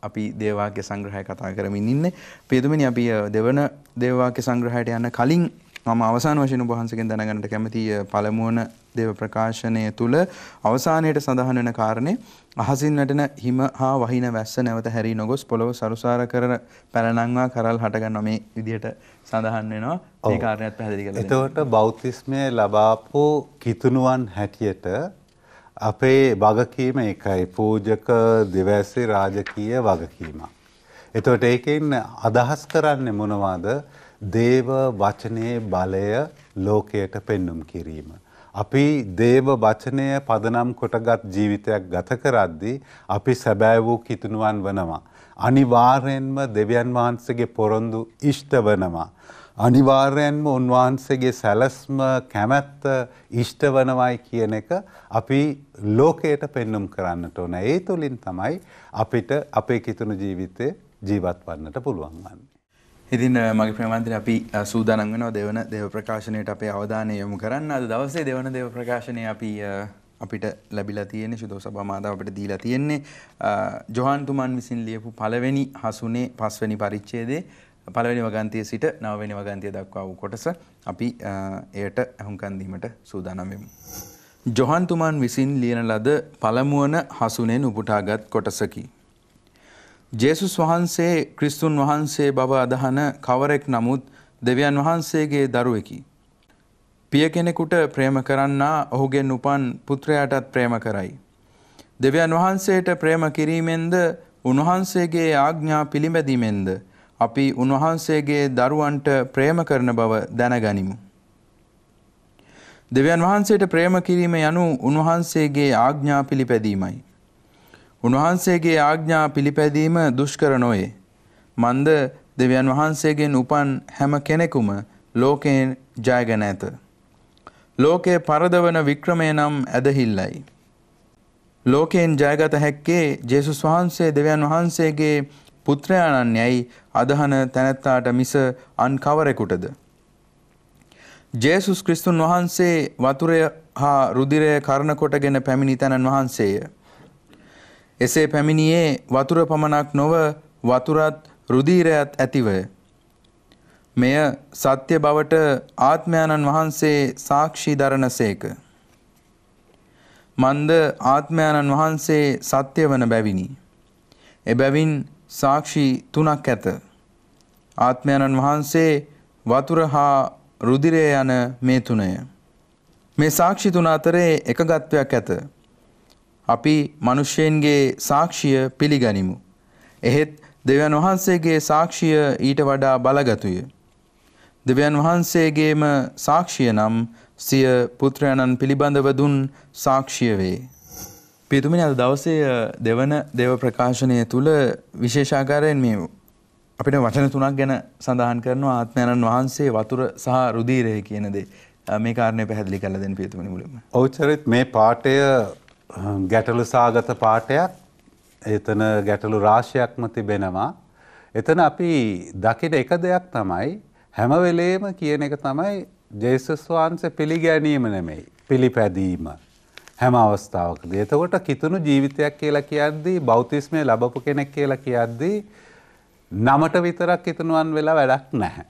අපි දේවාක්‍ය සංග්‍රහය කතා කරමින් ඉන්නේ පියතුමනි අපි දෙවන දේවාක්‍ය සංග්‍රහයට යන්න කලින් මම අවසාන වශයෙන් ඔබ වහන්සේගෙන් දැනගන්නට කැමතියි පළමුවන දේව ප්‍රකාශනය තුල අවසානයේට සඳහන් වෙන කාරණේ අහසින් වැටෙන හිම හා වහින වැස්ස නැවත හැරි නොගොස් පොළොව සරුසාර කරන පැලණන්වා කරල් හටගන්නවා මේ විදිහට සඳහන් වෙනවා මේ කාරණයක් පැහැදිලි කරලා දෙන්න. එතකොට බෞද්ධිස්මයේ ලබාපු කිතුණුවන් හැටියට අපේ වගකීම එකයි පූජක දෙවැසි රාජකීය වගකීම. එතකොට ඒකෙන් අදහස් කරන්නේ මොනවද? දේව වචනයේ බලය ලෝකයට පෙන්නුම් කිරීම. අපි දේව වචනය පදනම් කොටගත් ජීවිතයක් ගත කරද්දී අපි සැබෑ වූ කිතුණුවන් වනවා. අනිවාර්යෙන්ම දෙවියන් වහන්සේගේ පොරොන්දු ඉෂ්ට වනවා. අනිවාර්යෙන්ම උන්වහන්සේගේ සැලස්ම කැමැත්ත ඉෂ්ට වනවයි කියන එක අපි ලෝකයට පෙන්නුම් කරන්නට ඕන. ඒ තුළින් තමයි අපිට අපේ කිතුණු ජීවිතේ ජීවත් වන්නට පුළුවන් වන්නේ. ඉතින් මගේ ප්‍රමන්තර අපි සූදානම් වෙනවා දෙවන දේව ප්‍රකාශනයට අපේ අවධානය යොමු කරන්න. අද දවසේ දෙවන දේව ප්‍රකාශනය අපි අපිට ලැබිලා තියෙන්නේ සුදෝ සභා මාධ්‍ය අපිට දීලා තියෙන්නේ ජොහන් තුමන් විසින් ලියපු පළවෙනි හසුනේ පස්වෙනි පරිච්ඡේදයේ පළවෙනි වගන්තිය සිට නවවෙනි වගන්තිය දක්වා වූ කොටස අපි එයට අහුම්කන් දීමට සූදානම් වෙමු. ජොහන් තුමන් විසින් ලියන ලද පළමුවන හසුනේ උපුටාගත් කොටසකි. ජේසුස් වහන්සේ ක්‍රිස්තුන් වහන්සේ බව අදහන කවරෙක් නමුත් දෙවියන් වහන්සේගේ දරුවෙකි. පිය කෙනෙකුට ප්‍රේම කරන්නා ඔහුගෙන් උපන් පුත්‍රයාටත් ප්‍රේම කරයි. දෙවියන් වහන්සේට ප්‍රේම කිරීමෙන්ද උන්වහන්සේගේ ආඥා පිළිමැදීමෙන්ද අපි උන්වහන්සේගේ දරුවන්ට ප්‍රේම කරන බව දැනගනිමු. දෙවියන් වහන්සේට ප්‍රේම කිරීම යනු උන්වහන්සේගේ ආඥා පිළිපැදීමයි. උන්වහන්සේගේ ආඥා පිළිපැදීම දුෂ්කර නොවේ. මන්ද දෙවියන් වහන්සේගෙන් උපන් හැම කෙනෙකුම ලෝකයෙන් ජයගෙන ඇත. ලෝකයේ පරදවන වික්‍රමය නම් ඇදහිල්ලයි. ලෝකයෙන් ජයගත හැක්කේ ජේසුස් වහන්සේ දෙවියන් වහන්සේගේ පුත්‍රයාණන් යැයි අදහන තැනැත්තාට මිස අන් කවරෙකුටද. ජේසුස් ක්‍රිස්තුන් වහන්සේ වතුරය හා රුදිරය කරණ කොටගෙන පැමිණි තැනන් වහන්සේය. එසේ පැමිණියේ වතුර පමණක් නොව වතුරත් රුධීරයත් ඇතිව මෙය සත්‍ය බවට ආත්මයන්න් වහන්සේ සාක්ෂි දරනසේක මන්ද ආත්මයන්න් වහන්සේ සත්‍ය වන බැවිනි. එබැවින් සාක්ෂි තුනක් ඇත. ආත්මයන්න් වහන්සේ වතුර හා රුධිරය යන මේ තුනය. මේ සාක්ෂි තුන අතරේ එකගත්වයක් ඇත. අපි මිනිස්යන්ගේ සාක්ෂිය පිළිගනිමු. එහෙත් දෙවියන් වහන්සේගේ සාක්ෂිය ඊට වඩා බලගතුය. දෙවියන් වහන්සේගේම සාක්ෂිය නම් සිය පුත්‍රයන්න් පිළිබඳව දුන් සාක්ෂිය වේ. පිතුමිනි අද දවසේ දෙවන දේව ප්‍රකාශනය තුළ විශේෂාකාරයෙන් මේ අපිට වචන තුනක් ගැන සඳහන් කරනවා ආත්මයන්න් වහන්සේ වතුර සහ රුධීරය කියන දේ. මේ කාරණේ පැහැදිලි කරලා දෙන්න පිතුමිනි මුලින්ම. ඔව් චරිත් මේ පාඩය ගැටලු සාගත පාටයක් එතන ගැටලු රාශයක්ම තිබෙනවා. එතන අපි දකිට එක දෙයක් තමයි හැම වෙලේම කියන එක තමයි ජේසුස් වහන්සේ පිළිගැනීම නෙමෙයි පිළිපැදීම. හැම අවස්ථාවකද. එතකොට කිතුුණු ජීවිතයක් කියලා කියද්දී බෞතිස්මය ලබපු කෙනෙක් කියලා කියද්දී නමට විතරක් කිතුනුවන් වෙලා වැඩක් නැහැ.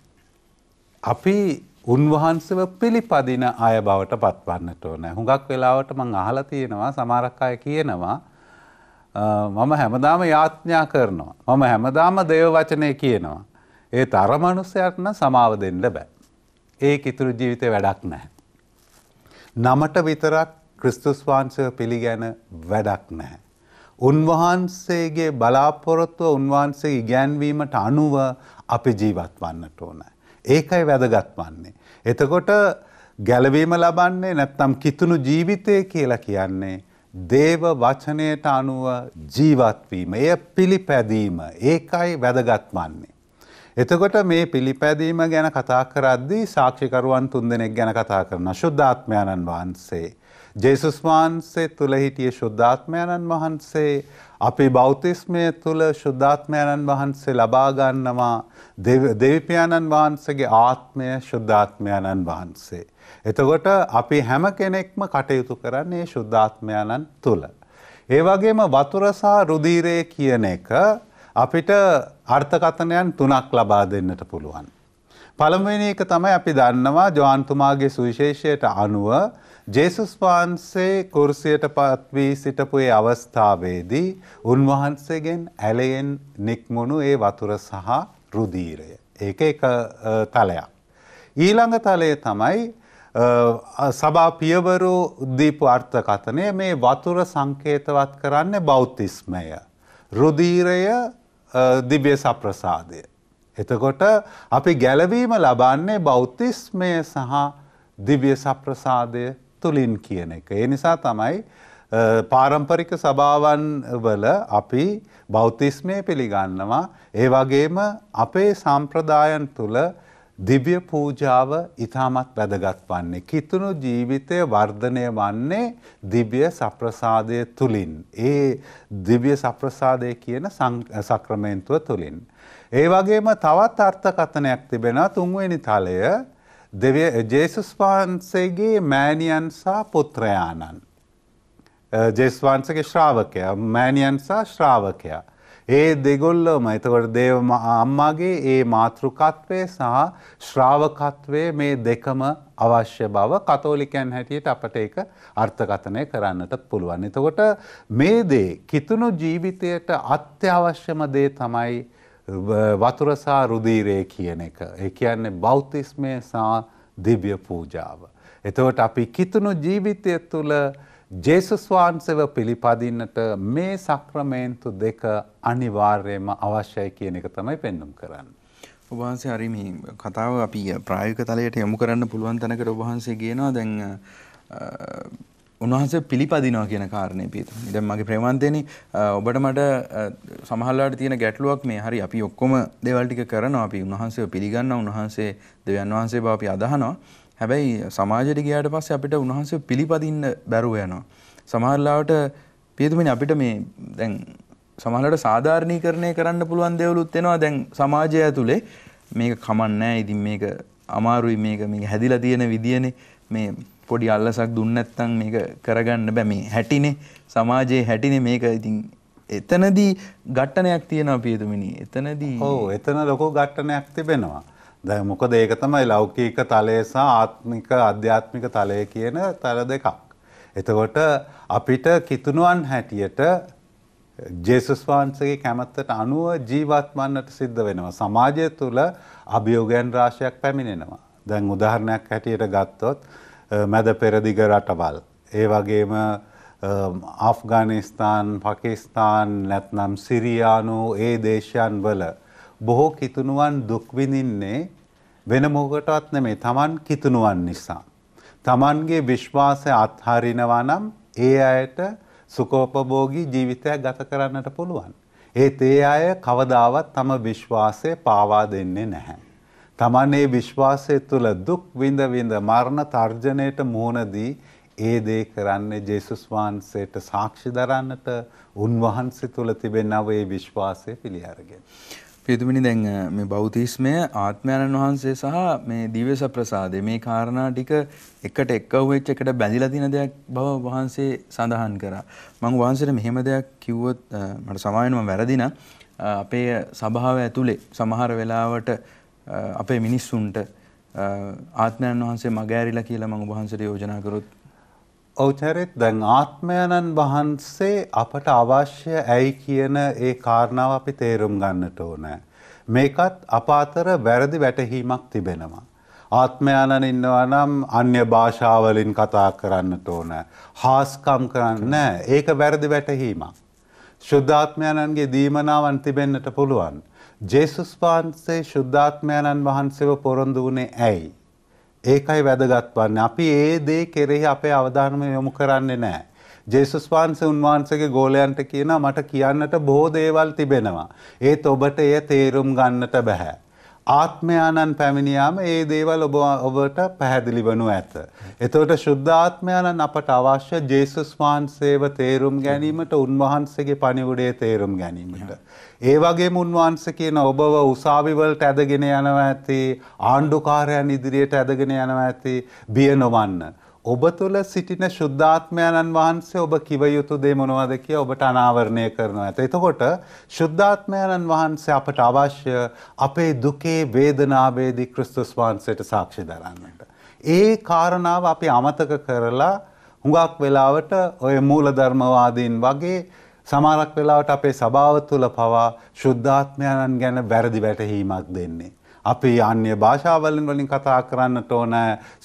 අපි උන්වහන්සේව පිළිපදින අය බවට පත්වන්නට ඕන. හුඟක් වෙලාවට මං අහලා තියෙනවා සමහරක් අය කියනවා මම හැමදාම යාඥා කරනවා. මම හැමදාම දේව වචනේ කියනවා. ඒ තර මනුස්සයට නම් සමාව දෙන්න බෑ. ඒක ඉතුරු ජීවිතේ වැඩක් නැහැ. නමට විතරක් ක්‍රිස්තුස් වහන්සේව පිළිගැන වැඩක් නැහැ. උන්වහන්සේගේ බලාපොරොත්තුව උන්වහන්සේ ඉගැන්වීමට අනුව අපි ජීවත් වන්නට ඕනෑ. ඒකයි වැදගත්වන්නේ. එතකොට ගැලවීම ලබන්නේ නැත්නම් කිතුුණු ජීවිතය කියලා කියන්නේ. දේව වචනයට අනුව ජීවත්වීම, එය පිළිපැදීම ඒකයි වැදගත්වන්නේ. එතකොට මේ පිළිපැදීම ගැන කතා කරද්දී සාක්ෂිකරුවන් තුන්දෙනෙක් ගැන කතා කරන ශුද්ධාත්මයණන් වහන්සේ. ජේසුස් වහන්සේ තුළ හිටිය ශුද්ධාත්මයණන් වහන්සේ අපි බෞතිස්මය තුළ ශුද්ධාත්මයණන් වහන්සේ ලබාගන්නවා දෙවිපාණන් වහන්සගේ ආත්මය ශුද්ධාත්මයණන් වහන්සේ. එතකොට අපි හැම කෙනෙක්ම කටයුතු කරන්නේ ශුද්ධාත්මයණන් තුළ. ඒ වගේම වතුරසා රුදීරය කියන එක අපිට අර්ථකථනයන් තුනක් ලබා දෙන්නට පුළුවන්. පළමවෙනි එක තමයි අපි දන්නවා ජෝන්තුමාගේ සුවිශේෂයට අනුව ජේසුස් වහන්සේ කුරුසියට පත්වී සිටපු ඒ අවස්ථාවේදී උන්වහන්සේගෙන් ඇලයෙන් නික්මුණු ඒ වතුර සහ රුධීරය. ඒක එක තලයක්. ඊළඟ තලය තමයි සභා පියවරු දීපු අර්ථකථනය මේ වතුර සංකේතවත් කරන්නේ බෞතිස්මය. රුධීරය දිව්‍ය සප්‍රසාදය. එතකොට අපි ගැලවීම ලබන්නේ බෞතිස්මය සහ දිව්‍ය සප්‍රසාදය තුළින් කියන එක. ඒ නිසා තමයි පාරම්පරික සභාවන් වල අපි බෞතිස්මය පිළිගන්නවා ඒ වගේම අපේ සම්ප්‍රදායන් තුළ දිව්‍ය පූජාව ඉතාමත් වැදගත් වන්නේ. කිතුුණු ජීවිතය වර්ධනය වන්නේ දිව්‍ය සප්‍රසාදය තුළින්. ඒ දිව්‍ය සප්‍රසාදය කියන සක්‍රමේන්තුව තුළින්. ඒ වගේම තවත් අර්ථකථනයක් තිබෙන තුන්වෙනි තලය ජේසුස් වහන්සේගේ මෑණියන් සහ පුත්‍රයාණන්. ජේසුස් වහන්සේගේ ශ්‍රාවකයා මෑණියන් සහ ශ්‍රාවකයා. ඒ දෙගොල්ලම එතකොට දේව අම්මාගේ ඒ මාතෘකත්වය සහ ශ්‍රාවකත්වය මේ දෙකම අවශ්‍ය බව කතෝලිකයන් හැටියට අපට ඒක අර්ථකථනය කරන්නට පුළුවන්. එතකොට මේ දේ කිතුණු ජීවිතයට අත්‍යවශ්‍යම දේ තමයි වතුර සහ රුධීරය කියන එක. ඒ කියන්නේ බෞද්ධිස්මය සහ දිව්‍ය පූජාව. එතකොට අපි කිතුණු ජීවිතය තුළ ජේසුස් වහන්සේව පිළිපදින්නට මේ සක්‍රමේන්තු දෙක අනිවාර්යයෙන්ම අවශ්‍යයි කියන එක තමයි පෙන්눔 කරන්නේ. ඔබ වහන්සේ හරි මේ කතාව අපි ප්‍රායෝගික තලයට යොමු කරන්න පුළුවන් තැනකට ඔබ වහන්සේ කියනවා දැන් උන්වහන්සේ පිළිපදිනවා කියන කාරණේ පිටු. දැන් මගේ ප්‍රේමන්තේනි ඔබට මට සමහරවිට තියෙන ගැටලුවක් මේ හරි අපි ඔක්කොම දේවල් ටික කරනවා අපි උන්වහන්සේව පිළිගන්නවා උන්වහන්සේ දෙවියන් වහන්සේ බව අපි අදහනවා. හැබැයි සමාජයට ගියාට පස්සේ අපිට උන්වහන්සේව පිළිපදින්න බැරුව යනවා. සමහරවිට පියතුමනි අපිට මේ දැන් සමහරවිට සාධාරණීකරණය කරන්න පුළුවන් දේවලුත් එනවා දැන් සමාජය ඇතුලේ මේක කමන්නේ නැහැ. ඉතින් මේක අමාරුයි මේක මේ හැදිලා තියෙන විදියනේ මේ පොඩි අල්ලසක් දුන්නත්තං මේක කරගන්න බෑ මේ හැටිනේ සමාජයේ හැටිනේ මේක ඉතින් එතනදී ගට්ටනයක් තියෙනවා පියතුමිනි එතනදී ඔව් එතන ලොකෝ ගට්ටනයක් තිබෙනවා දැන් මොකද ඒක තමයි ලෞකික තලය සහ ආත්මික අධ්‍යාත්මික තලය කියන තල දෙකක් එතකොට අපිට කිතුණුවන් හැටියට ජේසුස් වහන්සේගේ කැමැත්තට අනුව ජීවත් වන්නට සිද්ධ වෙනවා. සමාජය තුළ අභියෝගයන් රාශියක් පැමිණෙනවා. දැන් උදාහරණයක් හැටියට ගත්තොත් මැද පෙරදිග රටවල්. ඒ වගේම ආෆ්ගානිස්තාන් පකිස්තාන් නැත්නම් සිරියානු ඒ දේශයන් වල බොහෝ කිතුුණුවන් දුක්විඳින්නේ වෙන මොකටවත් නෙමේ තමන් කිතුුණුවන් නිසා. තමන්ගේ විශ්වාසය අත්හරිනවා නම් ඒ අයට සුකෝපභෝගී ජීවිතයක් ගත කරන්නට පුළුවන්. ඒත් ඒ අය කවදාවත් තම විශ්වාසය පාවා දෙන්නේ නැහැ. තමන් ඒ විශ්වාසය තුළ දුක් විඳ විඳ මරණ තර්ජනයට මුහුණ දී ඒ දේ කරන්නේ ජේසුස් වහන්සේට සාක්ෂි දරන්නට උන්වහන්සේ තුළ තිබෙනව ඒ විශ්වාසය පිළිඅරගෙන. පිදුමිනි දැන් මේ බෞතිස්මය ආත්මයන්න් වහන්සේ සහ මේ දිව්‍ය සප්‍රසාදය මේ කාරණා ටික එකට එක්කව වෙච්ච එකට බැඳිලා තියෙන දෙයක් බව වහන්සේ සඳහන් කරා. මම වහන්සේට මෙහෙම දෙයක් කිව්වොත් මට සමාවෙන්න මම වැරදිනා. අපේ සභාව ඇතුලේ සමහර වෙලාවට අපේ මිනිස්සුන්ට ආත්මයන් වහන්සේ මගෑරිලා කියලා මම වහන්සේට යෝජනා කරොත් ඔව්චරිත් දැන් ආත්මයන්න් වහන්සේ අපට අවශ්‍ය ඇයි කියන ඒ කාරණාව අපි තේරුම් ගන්නට ඕනේ. මේකත් අප අතර වැරදි වැටහීමක් තිබෙනවා. ආත්මයන්න් ඉන්නවා නම් අන්‍ය භාෂාවලින් කතා කරන්නට ඕන. හාස්කම් කරන්න ඒක වැරදි වැටහීමක්. ශුද්ධාත්මයන්න්ගේ දීමනාවන් තිබෙන්නට පුළුවන්. ජේසුස් වහන්සේ ශුද්ධාත්මයණන් වහන්සේව පොරොන්දු වුණේ ඇයි? ඒකයි වැදගත් වන්නේ. අපි ඒ දේ කෙරෙහි අපේ අවධානම යොමු කරන්නේ නැහැ. ජේසුස් වහන්සේ උන්වහන්සේගේ ගෝලයන්ට කියනවා මට කියන්නට බොහෝ දේවල් තිබෙනවා. ඒත් ඔබට එය තේරුම් ගන්නට බෑ. ආත්මයානන් පැමිණියාම ඒ දේවල් ඔබ ඔබට පැහැදිලි වනු ඇත. එතවට ශුද්ධාත්මයානන් අපට අවශ්‍ය ජේසුස් වහන්සේව තේරුම් ගැනීමට උන්වහන්සේගේ පණිවුඩේ තේරුම් ගැනීමට. ඒ වගේ උන්වහන්ස කියන ඔබව උසාවිවලට ඇදගෙන යනව ඇති ආණ්ඩුකාරයන් ඉදිරියට ඇදගෙන යනව ඇති බිය නොවන්න. ඔබ තුළ සිටින ශුද්ධාත්මයණන් වහන්සේ ඔබ කිව යුතු දේ මොනවද කිය ඔබට අනාවරණය කරනවා ඇත. එතකොට ශුද්ධාත්මයණන් වහන්සේ අපට අවශ්‍ය අපේ දුකේ වේදනාවේදී ක්‍රිස්තුස් වහන්සේට සාක්ෂි දරන්නට. ඒ කාරණාව අපි අමතක කරලා හුඟක් වෙලාවට ඔය මූලධර්මවාදීන් වගේ සමාරක් වෙලාවට අපේ සභාව තුළ පවා ශුද්ධාත්මයණන් ගැන වැරදි වැටහීමක් දෙන්නේ. අපි අන්‍ය භාෂාවලින් වලින් කතා කරන්නට ඕන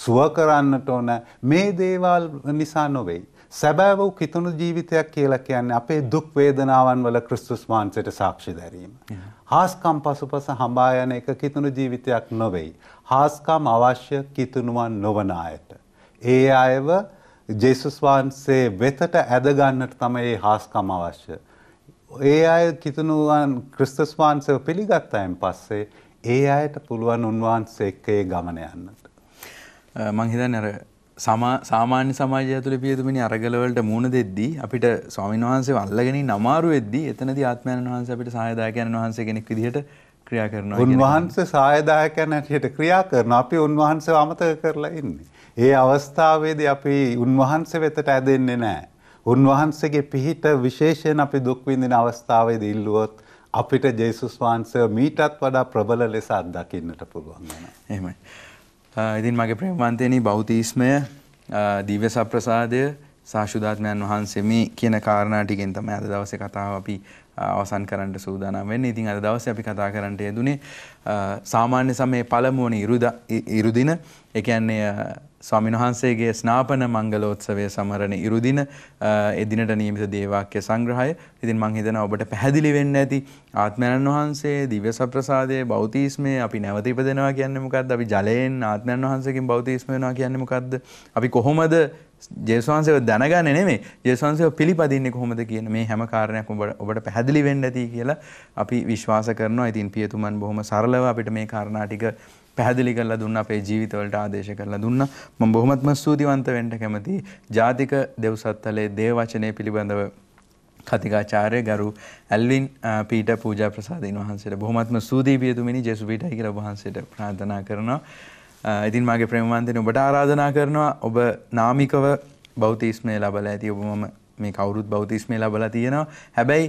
සුව කරන්නට ඕන මේ දේවල් නිසා නොවෙයි. සැබෑ වූ කිතුුණු ජීවිතයක් කියලා කියන්නේ අපේ දුක් වේදනාවන් වල ක්‍රිස්තුස් වහන්සේට සාක්ෂි දැරීම. හාස්කම් පසුපස හඹා යන එක කිතුුණු ජීවිතයක් නොවෙයි. හාස්කම් අවශ්‍ය කිතුණුවන් නොවන අයට. ඒ අයව ජේසුස් වහන්සේ වෙතට ඇදගන්නට තමයි මේ හාස්කම් අවශ්‍ය. ඒ අය කිතුණුවන් ක්‍රිස්තුස් වහන්සේව පිළිගත්තායින් පස්සේ ඒ අයට පුළුවන් උන්වහන්සේ එක්ක ඒ ගමන යන්නට. මං හිතන්නේ අර සාමාන්‍ය සමාජය ඇතුළේ පියතුමිනි අරගල වලට මුහුණ දෙද්දී අපිට ස්වාමීන් වහන්සේව අල්ලගෙන ඉන්න අමාරු වෙද්දී එතනදී ආත්මයන් වහන්සේ අපිට සහායදායකයන් වහන්සේ කෙනෙක් විදිහට ක්‍රියා කරනවා. උන්වහන්සේ සහායදායකයන් හැටියට ක්‍රියා කරනවා. අපි උන්වහන්සේව අමතක කරලා ඉන්නේ. ඒ අවස්ථාවේදී අපි උන්වහන්සේ වෙතට ඇදෙන්නේ නැහැ. උන්වහන්සේගේ පිහිට විශේෂයෙන් අපි දුක් විඳින අවස්ථාවේදී ඉල්ලුවොත් අපිට ජේසුස් වහන්සේ මීටත් වඩා ප්‍රබල ලෙස අත්දකින්නට පුළුවන් වෙනවා. එහෙමයි. ඉතින් මගේ ප්‍රේමවන්තයනි බෞතිස්මය දිව්‍ය සප්‍රසාදය සාශුදාත්මයන් වහන්සේ මේ කියන කාරණා ටිකෙන් තමයි අද දවසේ කතාව අපි අවසන් කරන්නට සූදානම් වෙන්න ඉතින් අද දවස අපි කතා කරන්නට යෙදුනේ සාමාන්‍ය සමයේ පළමුුවන ඉරුදින එකන්නේ ස්වාමින් වහන්සේගේ ස්නාපන මංගලෝත්සවය සමරණ ඉරුදින එදිනට නියමිත දේවාක්‍ය සංග්‍රහය ඉතින් මං හිතන ඔබට පැහැදිලි වෙන්න ඇති ආත්මයන් වහන්සේ දිව්‍ය සප්‍රසාදයේ බෞතිස්මය අපි නැවත ඉපදෙනවා කියන්නේ මොකද්ද අපි ජලයෙන් ආත්මයන් වහන්සේගෙන් බෞතිස්ම වෙනවා කියන්නේ මොකද්ද අපි කොහොමද ජේසුවන්සේව දැනගන්න නෙමේ ජේසුවන්සේව පිළිපදින්නේ කොහොමද කියන මේ හැම කාරණයක්ම ඔබට පැහැදිලි වෙන්න ඇති කියලා අපි විශ්වාස කරනවා. ඉතින් පියතුමන් බොහොම සරලව අපිට මේ කාරණා ටික පැහැදිලි කරලා දුන්න අපේ ජීවිතවලට ආදේශ කරලා දුන්න මම බොහොමත්ම ස්තුතිවන්ත වෙන්න කැමතියි. ජාතික දෙව්සත්තලේ දේව වචනය පිළිබඳව කතිකාචාර්ය ගරු ඇල්වින් පීට පූජා ප්‍රසාදීන් වහන්සේට බොහොමත්ම සූදී පියතුමිනි ජේසුපීටයි කියලා වහන්සේට ප්‍රාර්ථනා කරනවා. ඉතින් මගේ ප්‍රේමවන්තෙන ඔබට ආරාධනා කරනවා ඔබ නාමිකව බෞතිස්මය ලබල ඇති ඔබ මම මේ කවුරුත් බෞතිස්මය ලබලා තියෙනවා හැබැයි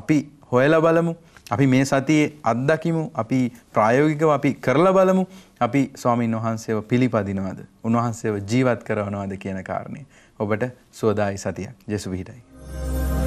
අපි හොයලා බලමු අපි මේ සතියේ අත්දකිමු අපි ප්‍රායෝගිකව අපි කරලා බලමු අපි ස්වාමීන් වහන්සේව පිළිපදිනවද උන්වහන්සේව ජීවත් කරනවද කියන කාරණය ඔබට සුවදායි සතියක් ජෙසු පිහිටයි